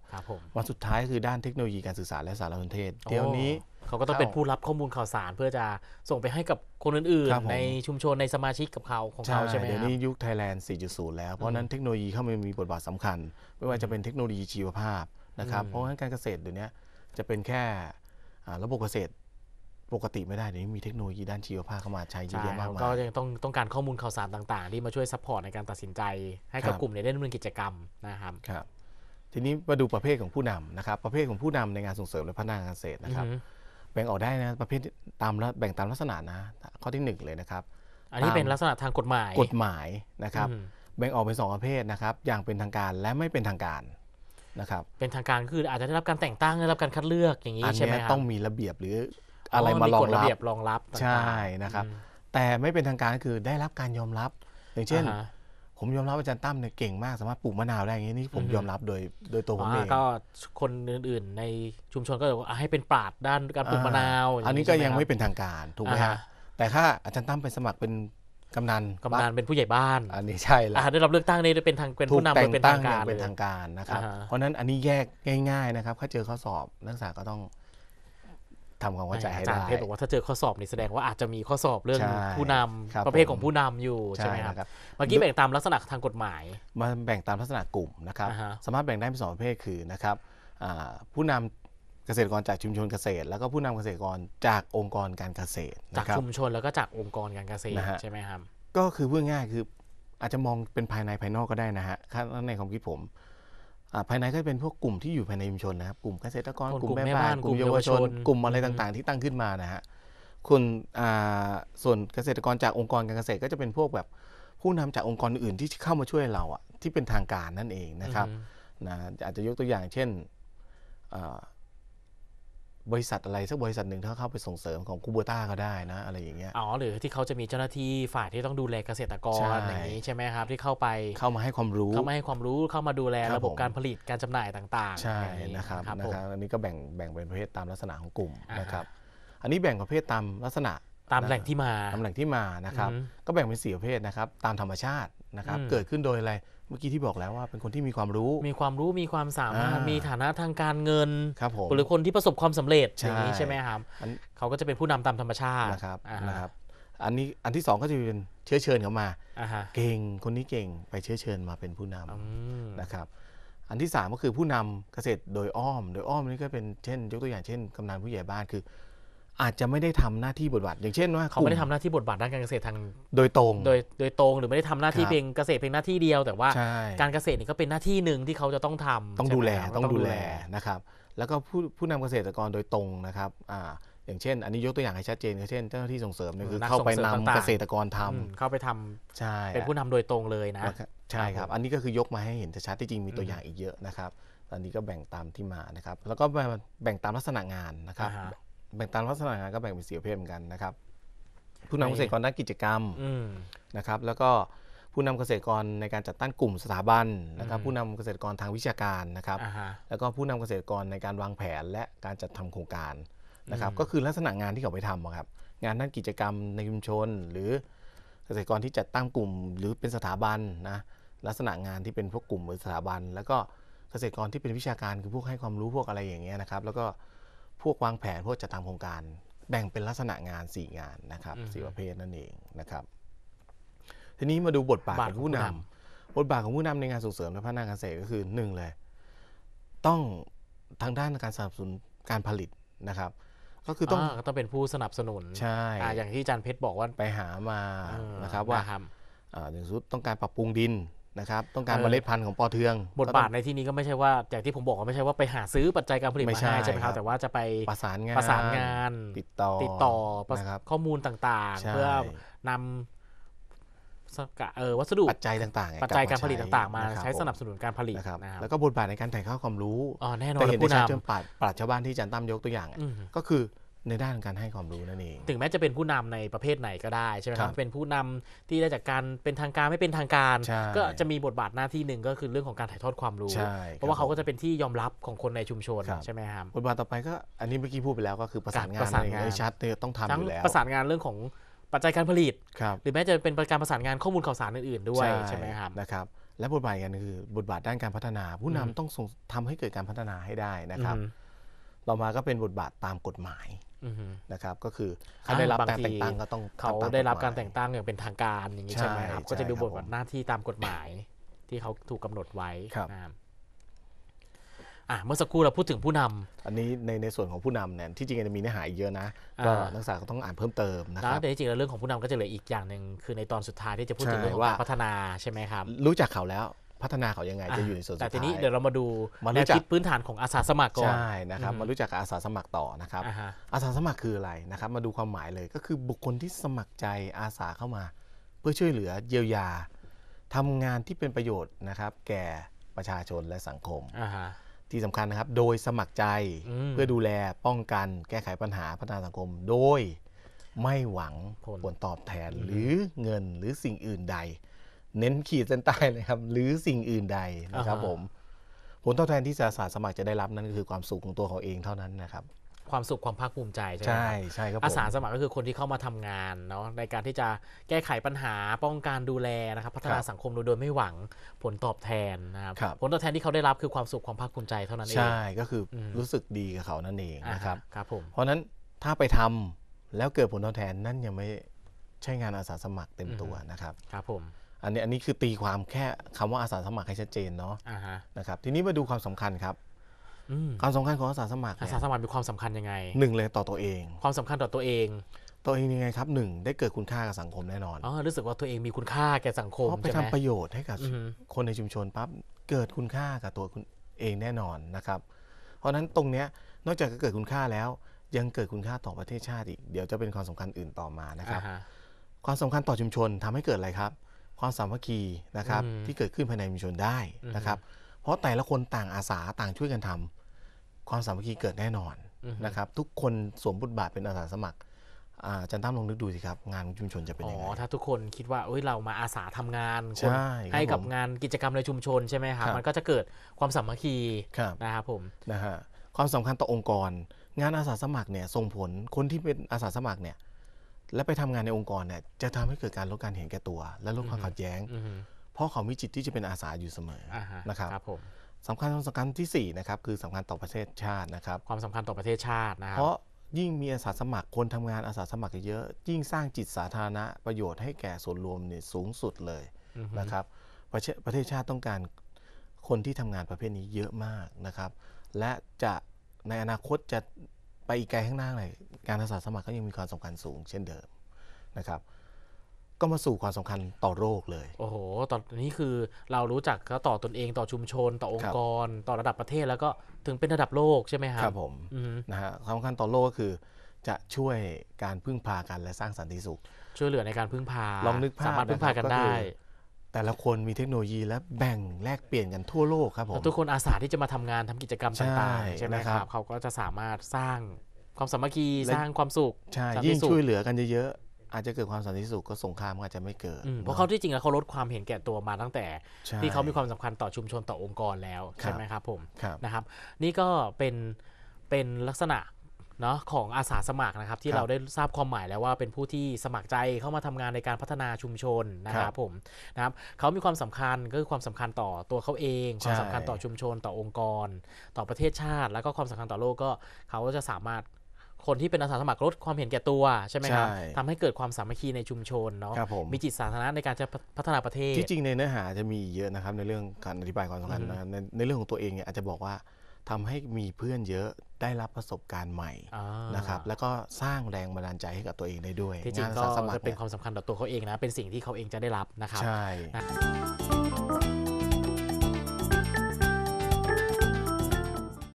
วันสุดท้ายคือด้านเทคโนโลยีการสื่อสารและสารสนเทศเดี๋ยวนี้เขาก็ต้องเป็นผู้รับข้อมูลข่าวสารเพื่อจะส่งไปให้กับคนอื่น ๆ ในชุมชนในสมาชิกกับเขาของเขาใช่ไหมเดี๋ยวนี้ยุคไทยแลนด์ 4.0 แล้ว เพราะนั้นเทคโนโลยีเข้ามามีบทบาทสำคัญ ไม่ว่าจะเป็นเทคโนโลยีชีวภาพนะครับเพราะงั้นการเกษตรเดี๋ยวนี้จะเป็นแค่ระบบเกษตรปกติไม่ได้เดี๋ยวนี้มีเทคโนโลยีด้านชีวภาพเข้ามาใช้เยอะแยะมากมายก็ยังต้องต้องการข้อมูลข่าวสารต่าง ๆที่มาช่วยซัพพอร์ตในการตัดสินใจให้กับกลุ่มเนเ่ื่อ้ำกิจกรรมนะครับครับ ทีนี้มาดูประเภทของผู้นำนะครับ ประเภทของผู้นำในงานส่งเสริม และพัฒนาการเกษตรนะครับแบ่งออกได้นะประเภทตามลวแบ่งตามลักษณะนะ ข้อที่หนึ่งเลยนะครับ อันนี้เป็นลักษณะทางกฎหมายกฎหมายนะครับ แบ่งออกเป็นสองประเภทนะครับ อย่างเป็นทางการและไม่เป็นทางการนะครับ เป็นทางการคืออาจจะได้รับการแต่งตั้งได้รับการคัดเลือกอย่างนี้ใช่ไหมครับต้องมีระเบียบหรืออะไรมารองรับรองรับใช่นะครับ แต่ไม่เป็นทางการคือได้รับการยอมรับ อย่างเช่น ผมยอมรับอาจารย์ตั้มเนี่ยเก่งมากสามารถปลูกมะนาวได้อย่างนี้นี่ผมยอมรับโดยโดยตัวผมเองก็คนอื่นๆ ในชุมชนก็บอกให้เป็นปราดด้านการปลูกมะนาว อันนี้ก็ยังไม่เป็นทางการถูกไหมฮะแต่ถ้าอาจารย์ตั้มไปสมัครเป็นกำนันกำนัน เป็นผู้ใหญ่บ้าน อันนี้ใช่แล้วได้รับเลือกตั้งนี่เป็นทางเป็นผู้นำเป็นทางการเป็นทางการนะครับเพราะนั้นอันนี้แยกง่าย ๆ นะครับถ้าเจอข้อสอบนักศึกษาก็ต้องทำความเข้าใจให้ได้อาจารย์เพศบอกว่าถ้าเจอข้อสอบนี่แสดงว่าอาจจะมีข้อสอบเรื่องผู้นำประเภทของผู้นำอยู่ใช่ไหมครับเมื่อกี้แบ่งตามลักษณะทางกฎหมายมาแบ่งตามลักษณะกลุ่มนะครับสามารถแบ่งได้เป็นสองประเภทคือนะครับผู้นำเกษตรกรจากชุมชนเกษตร แล้วก็ผู้นำเกษตรกรจากองค์กรการเกษตรจากชุมชนแล้วก็จากองค์กรการเกษตรใช่ไหมครับก็คือพูดง่ายคืออาจจะมองเป็นภายในภายนอกก็ได้นะฮะในความคิดผมภายในก็เป็นพวกกลุ่มที่อยู่ภายในชุมชนนะครับกลุ่มเกษตรกรกลุ่มแม่บ้านกลุ่มเยาวชน กลุ่มอะไรต่างๆ ที่ตั้งขึ้นมานะฮะคุณส่วนเกษตรกรจากองค์กรการเกษตร ก็จะเป็นพวกแบบผู้นำจากองค์กรอื่นที่เข้ามาช่วยเราอ่ะที่เป็นทางการนั่นเองนะครับนะอาจจะยกตัวอย่างเช่นบริษัทอะไรสักบริษัทหนึ่งถ้าเข้าไปส่งเสริมของคูบูต้าก็ได้นะอะไรอย่างเงี้ย อ๋อหรือที่เขาจะมีเจ้าหน้าที่ฝ่ายที่ต้องดูแลเกษตรกรอย่างนี้ใช่ไหมครับ ที่เข้าไปเข้ามาให้ความรู้เข้ามาให้ความรู้เข้ามาดูแลระบบการผลิตการจำหน่ายต่าง ๆ ใช่นะครับนะครับอันนี้ก็แบ่งแบ่งเป็นประเภทตามลักษณะของกลุ่มนะครับอันนี้แบ่งประเภทตามลักษณะตามแหล่งที่มาตามแหล่งที่มานะครับก็แบ่งเป็นสี่ประเภทนะครับตามธรรมชาตินะครับเกิดขึ้นโดยอะไรเมื่อกี้ที่บอกแล้วว่า เป็นคนที่มีความรู้ มีความรู้มีความสามารถมีฐานะทางการเงินครับผมหรือคนที่ประสบความสำเร็จ อย่างนี้ใช่ไหมครับ เขาก็จะเป็นผู้นำตามธรรมชาตินะครับ นะครับ อันนี้อันที่สองก็จะเป็นเชื้อเชิญเขามาเก่งคนนี้เก่งไปเชื้อเชิญ มาเป็นผู้นำนะครับ อันที่สามก็คือผู้นำเกษตรโดยอ้อม โดยอ้อมนี่ก็เป็นเช่น ยกตัวอย่างเช่นกำนันผู้ใหญ่บ้านคืออาจจะไม่ได้ทำหน้าที่บทบาทอย่างเช่นว่าเขาไม่ได้ทำหน้าที่บทบาทด้านการเกษตรทางโดยตรงโดยโดยตรง หรือไม่ได้ทำหน้าที่เพียงเกษตรเพียงหน้าที่เดียว แต่ว่าการเกษตรนี่ก็เป็นหน้าที่หนึ่งที่เขาจะต้องทำต้องดูแลต้องดูแลนะครับ แล้วก็ผู้ผู้นำเกษตรกรโดยตรงนะครับอ่าอย่างเช่น อันนี้ยกตัวอย่างให้ชัดเจนเช่น เจ้าหน้าที่ส่งเสริมเนี่ยคือเข้าไปนำเกษตรกรทำ เข้าไปทำใช่เป็นผู้นำโดยตรงเลยนะใช่ครับ อันนี้ก็คือยกมาให้เห็นชัดที่จริงมีตัวอย่างอีกเยอะนะครับ อันนี้ก็แบ่งตามที่มานะครับ แล้วก็แบ่งตามลักษณะงานนะครับแบ่งตามลักษณะงานก็แบ่งเป็นสี่ประเภทเหมือนกันนะครับผู้นำเกษตรกรด้านกิจกรรมนะครับ แล้วก็ผู้นำเกษตรกรในการจัดตั้งกลุ่มสถาบันนะครับ ผู้นำเกษตรกรทางวิชาการนะครับ แล้วก็ผู้นำเกษตรกรในการวางแผนและการจัดทำโครงการนะครับ ก็คือลักษณะงานที่เขาไปทำครับงานด้านกิจกรรมในชุมชน หรือเกษตรกรที่จัดตั้งกลุ่มหรือเป็นสถาบันนะลักษณะงานที่เป็นพวกกลุ่มหรือสถาบัน แล้วก็เกษตรกรที่เป็นวิชาการคือพวกให้ความรู้พวกอะไรอย่างเงี้ยนะครับ แล้วก็พวกวางแผนพวกจะทำโครงการแบ่งเป็นลักษณะงาน 4 งานนะครับสี่ประเภทนั่นเองนะครับ ทีนี้มาดูบทบาทของผู้นำ บทบาทของผู้นำในงานส่งเสริมและพัฒนาการเกษตรก็คือหนึ่งเลยต้องทางด้านการสนับสนุนการผลิตนะครับ ก็คือต้องต้องเป็นผู้สนับสนุนใช่อย่างที่อาจารย์เพชรบอกว่าไปหามานะครับว่าอย่างสุดต้องการปรับปรุงดินนะครับต้องการเมล็ดพันธุ์ของปอเทืองบทบาทในที่นี้ก็ไม่ใช่ว่าอย่างที่ผมบอกไม่ใช่ว่าไปหาซื้อปัจจัยการผลิตมาให้ใช่ไหมครับแต่ว่าจะไปประสานงานประสานงานติดต่อติดต่อข้อมูลต่าง ๆเพื่อนำวัสดุปัจจัยต่างๆปัจจัยการผลิตต่าง ๆ มาใช้สนับสนุนการผลิตนะครับแล้วก็บทบาทในการถ่ายทอดความรู้แน่นอนแต่เห็นได้ชัดเจนปราชญ์ชาวบ้านที่จันตั้มยกตัวอย่างก็คือในด้านการให้ความรู้นั่นเอง ถึงแม้จะเป็นผู้นำในประเภทไหนก็ได้ใช่ไหมครับ เป็นผู้นำที่ได้จากการเป็นทางการไม่เป็นทางการ ก็จะมีบทบาทหน้าที่หนึ่งก็คือเรื่องของการถ่ายทอดความรู้ เพราะว่าเขาก็จะเป็นที่ยอมรับของคนในชุมชนใช่ไหมครับบทบาทต่อไปก็ อันนี้เมื่อกี้พูดไปแล้วก็คือประสานงานในชัดเต้องทำอยู่แล้วประสานงานเรื่องของปัจจัยการผลิต หรือแม้จะเป็นการประสานงานข้อมูลข่าวสารอื่นๆด้วยใช่ไหมครับนะครับ และบทบาทอีกันคือบทบาทด้านการพัฒนา ผู้นำต้องส่งทำให้เกิดการพัฒนาให้ได้นะครับเรามาก็เป็นบทบาทตามกฎหมายนะครับก็คือเขาได้รับการแต่งตั้งก็ต้องเขาได้รับการแต่งตั้งอย่างเป็นทางการอย่างนี้ใช่ไหมครับก็จะดูบทบาทหน้าที่ตามกฎหมายที่เขาถูกกาหนดไว้ครับ อ่ะเมื่อสักครู่เราพูดถึงผู้นำ อันนี้ในในส่วนของผู้นำเนี่ยที่จริงจะมีเนื้อหาเยอะนะก็นักศึกษาก็ต้องอ่านเพิ่มเติมนะครับแต่จริงๆแล้วเรื่องของผู้นำก็จะเหลืออีกอย่างหนึ่งคือในตอนสุดท้ายที่จะพูดถึงเรื่องของการพัฒนาใช่ไหมครับ รู้จักเขาแล้วพัฒนาเขายังไงจะอยู่ในส่วนสุดท้ายแต่ทีนี้เดี๋ยวเรามาดูแนวคิดพื้นฐานของอาสาสมัครก่อน ใช่นะครับ มารู้จักอาสาสมัครต่อนะครับ อาสาสมัครคืออะไรนะครับ มาดูความหมายเลยก็คือบุคคลที่สมัครใจอาสาเข้ามา เพื่อช่วยเหลือเยียวยา ทำงานที่เป็นประโยชน์นะครับแก่ประชาชนและสังคม ที่สำคัญนะครับโดยสมัครใจเพื่อดูแลป้องกันแก้ไขปัญหาพัฒนาสังคม โดยไม่หวังผลตอบแทนหรือเงินหรือสิ่งอื่นใดเน้นขีดเส้นใต้เลยครับหรือสิ่งอื่นใดนะครับผมผลตอบแทนที่จะอาสาสมัครจะได้รับนั่นก็คือความสุขของตัวเขาเองเท่านั้นนะครับ ความสุขความภาคภูมิใจ ใช่ไหมใช่ใช่ครับอาสาสมัครก็คือคนที่เข้ามาทำงานเนาะในการที่จะแก้ไขปัญหาป้องกันดูแลนะครับ พัฒนาสังคมโดยไม่หวังผลตอบแทนนะครับ ผลตอบแทนที่เขาได้รับคือความสุขความภาคภูมิใจเท่านั้นเองใช่ก็คือรู้สึกดีกับเขานั่นเองนะครับครับผมเพราะะนั้นถ้าไปทำแล้วเกิดผลตอบแทนนั่นยังไม่ใช่งานอาสาสมัครเต็มตัวนะครับ ครับผมอันนี้อันนี้คือตีความแค่คำว่าอาสาสมัครให้ชัดเจนเนาะนะครับทีนี้มาดูความสำคัญครับความสำคัญของอาสาสมัครอาสาสมัครมีความสำคัญยังไงหนึ่งเลยต่อตัวเอง ความสำคัญต่อตัวเอง ตัวเองยังไงครับหนึ่งได้เกิดคุณค่ากับสังคมแน่นอนอ๋อรู้สึกว่าตัวเองมีคุณค่าแก่สังคมเพราะไปทำประโยชน์ให้กับคนในชุมชนปั๊บเกิดคุณค่ากับตัวคุณเองแน่นอนนะครับ เพราะฉะนั้นตรงเนี้ยนอกจากจะเกิดคุณค่าแล้วยังเกิดคุณค่าต่อประเทศชาติอีกเดี๋ยวจะเป็นความสำคัญอื่นต่อมานะครับความสำคัญต่อชุมชนทำให้เกิดอะไรครับความสามัคคีนะครับที่เกิดขึ้นภายในชุมชนได้นะครับ เพราะแต่ละคนต่างอาสาต่างช่วยกันทำ ความสามัคคีเกิดแน่นอนนะครับทุกคนสวมบทบาทเป็นอาสาสมัครอาจารย์ตั้มลองนึกดูสิครับ งานชุมชนจะเป็นยังไงอ๋อถ้าทุกคนคิดว่าเอ้ยเรามาอาสาทำงานใให้กับงานกิจกรรมในชุมชนใช่ไหมครับมันก็จะเกิดความสามัคคีนะครับผมนะฮะความสำคัญต่อองค์กร งานอาสาสมัครเนี่ยส่งผลคนที่เป็นอาสาสมัครเนี่ยแล้วไปทำงานในองค์กรเนี่ยจะทำให้เกิดการลดการเห็นแก่ตัว และลดความขัดแย้งเพราะเขามีจิตที่จะเป็นอาสาอยู่เสมอนะครับสำคัญสำคัญที่4นะครับคือสำคัญต่อประเทศชาตินะครับ ความสำคัญต่อประเทศชาตินะครับเพราะยิ่งมีอาสาสมัครคนทำงานอาสาสมัครเยอะ ยิ่งสร้างจิตสาธารณะประโยชน์ให้แก่ส่วนรวมเนี่ยสูงสุดเลยนะครับประเทศประเทศชาติต้องการคนที่ทำงานประเภทนี้เยอะมากนะครับ และจะในอนาคตจะไปไกลข้างหน้าหน่อยการอาสาสมัครก็ยังมีความสำคัญสูงเช่นเดิมนะครับ ก็มาสู่ความสำคัญต่อโรคเลย โอ้โห ตอนนี้คือเรารู้จักก็ต่อตนเองต่อชุมชน ต่อองค์กร ต่อระดับประเทศแล้วก็ถึงเป็นระดับโลกใช่ไหมครับครับผมมนะฮะความสำคัญต่อโลกก็คือ จะช่วยการพึ่งพากันและสร้างสันติสุข ช่วยเหลือในการพึ่งพาลองนึกภาพสามารถพึ่งพากันได้แต่ละคนมีเทคโนโลยีและแบ่งแลกเปลี่ยนกันทั่วโลกครับผมทุกคนอาสาที่จะมาทำงานทำกิจกรรมต่างๆใช่ไหมครับเขาก็จะสามารถสร้างความสามัคคีสร้างความสุขใช่ยิ่งช่วยเหลือกันเยอะอาจจะเกิดความสันติสุขก็สงครามอาจจะไม่เกิดเพราะเขาที่จริงแล้วเขาลดความเห็นแก่ตัวมาตั้งแต่ ที่เขามีความสำคัญต่อชุมชนต่อองค์กรแล้วใช่ไหมครับผมนะครับนี่ก็เป็นเป็นลักษณะเนาะของอาสาสมัครนะครับที่เราได้ทราบความหมายแล้วว่า เป็นผู้ที่สมัครใจเข้ามาทำงานในการพัฒนาชุมชนนะครับผมนะครับเขามีความสำคัญก็คือความสำคัญต่อตัวเขาเอง ความสำคัญต่อชุมชนต่อองค์กร ต่อประเทศชาติ แล้วก็ความสำคัญต่อโลกก็เขาก็จะสามารถคนที่เป็นอาสาสมัครลดความเห็นแก่ตัวใช่ไหมครับทำให้เกิดความสามัคคีในชุมชนเนาะมีจิตสาธารณะในการจะพัฒนาประเทศที่จริงในเนื้อหาจะมีเยอะนะครับในเรื่องการอธิบายความสำคัญนะครับในเรื่องของตัวเองเนี่ยอาจจะบอกว่าทำให้มีเพื่อนเยอะได้รับประสบการณ์ใหม่นะครับแล้วก็สร้างแรงบันดาลใจให้กับตัวเองได้ด้วยที่จริงก็จะเป็นความสำคัญต่อตัวเขาเองนะ เป็นสิ่งที่เขาเองจะได้รับนะครับใช่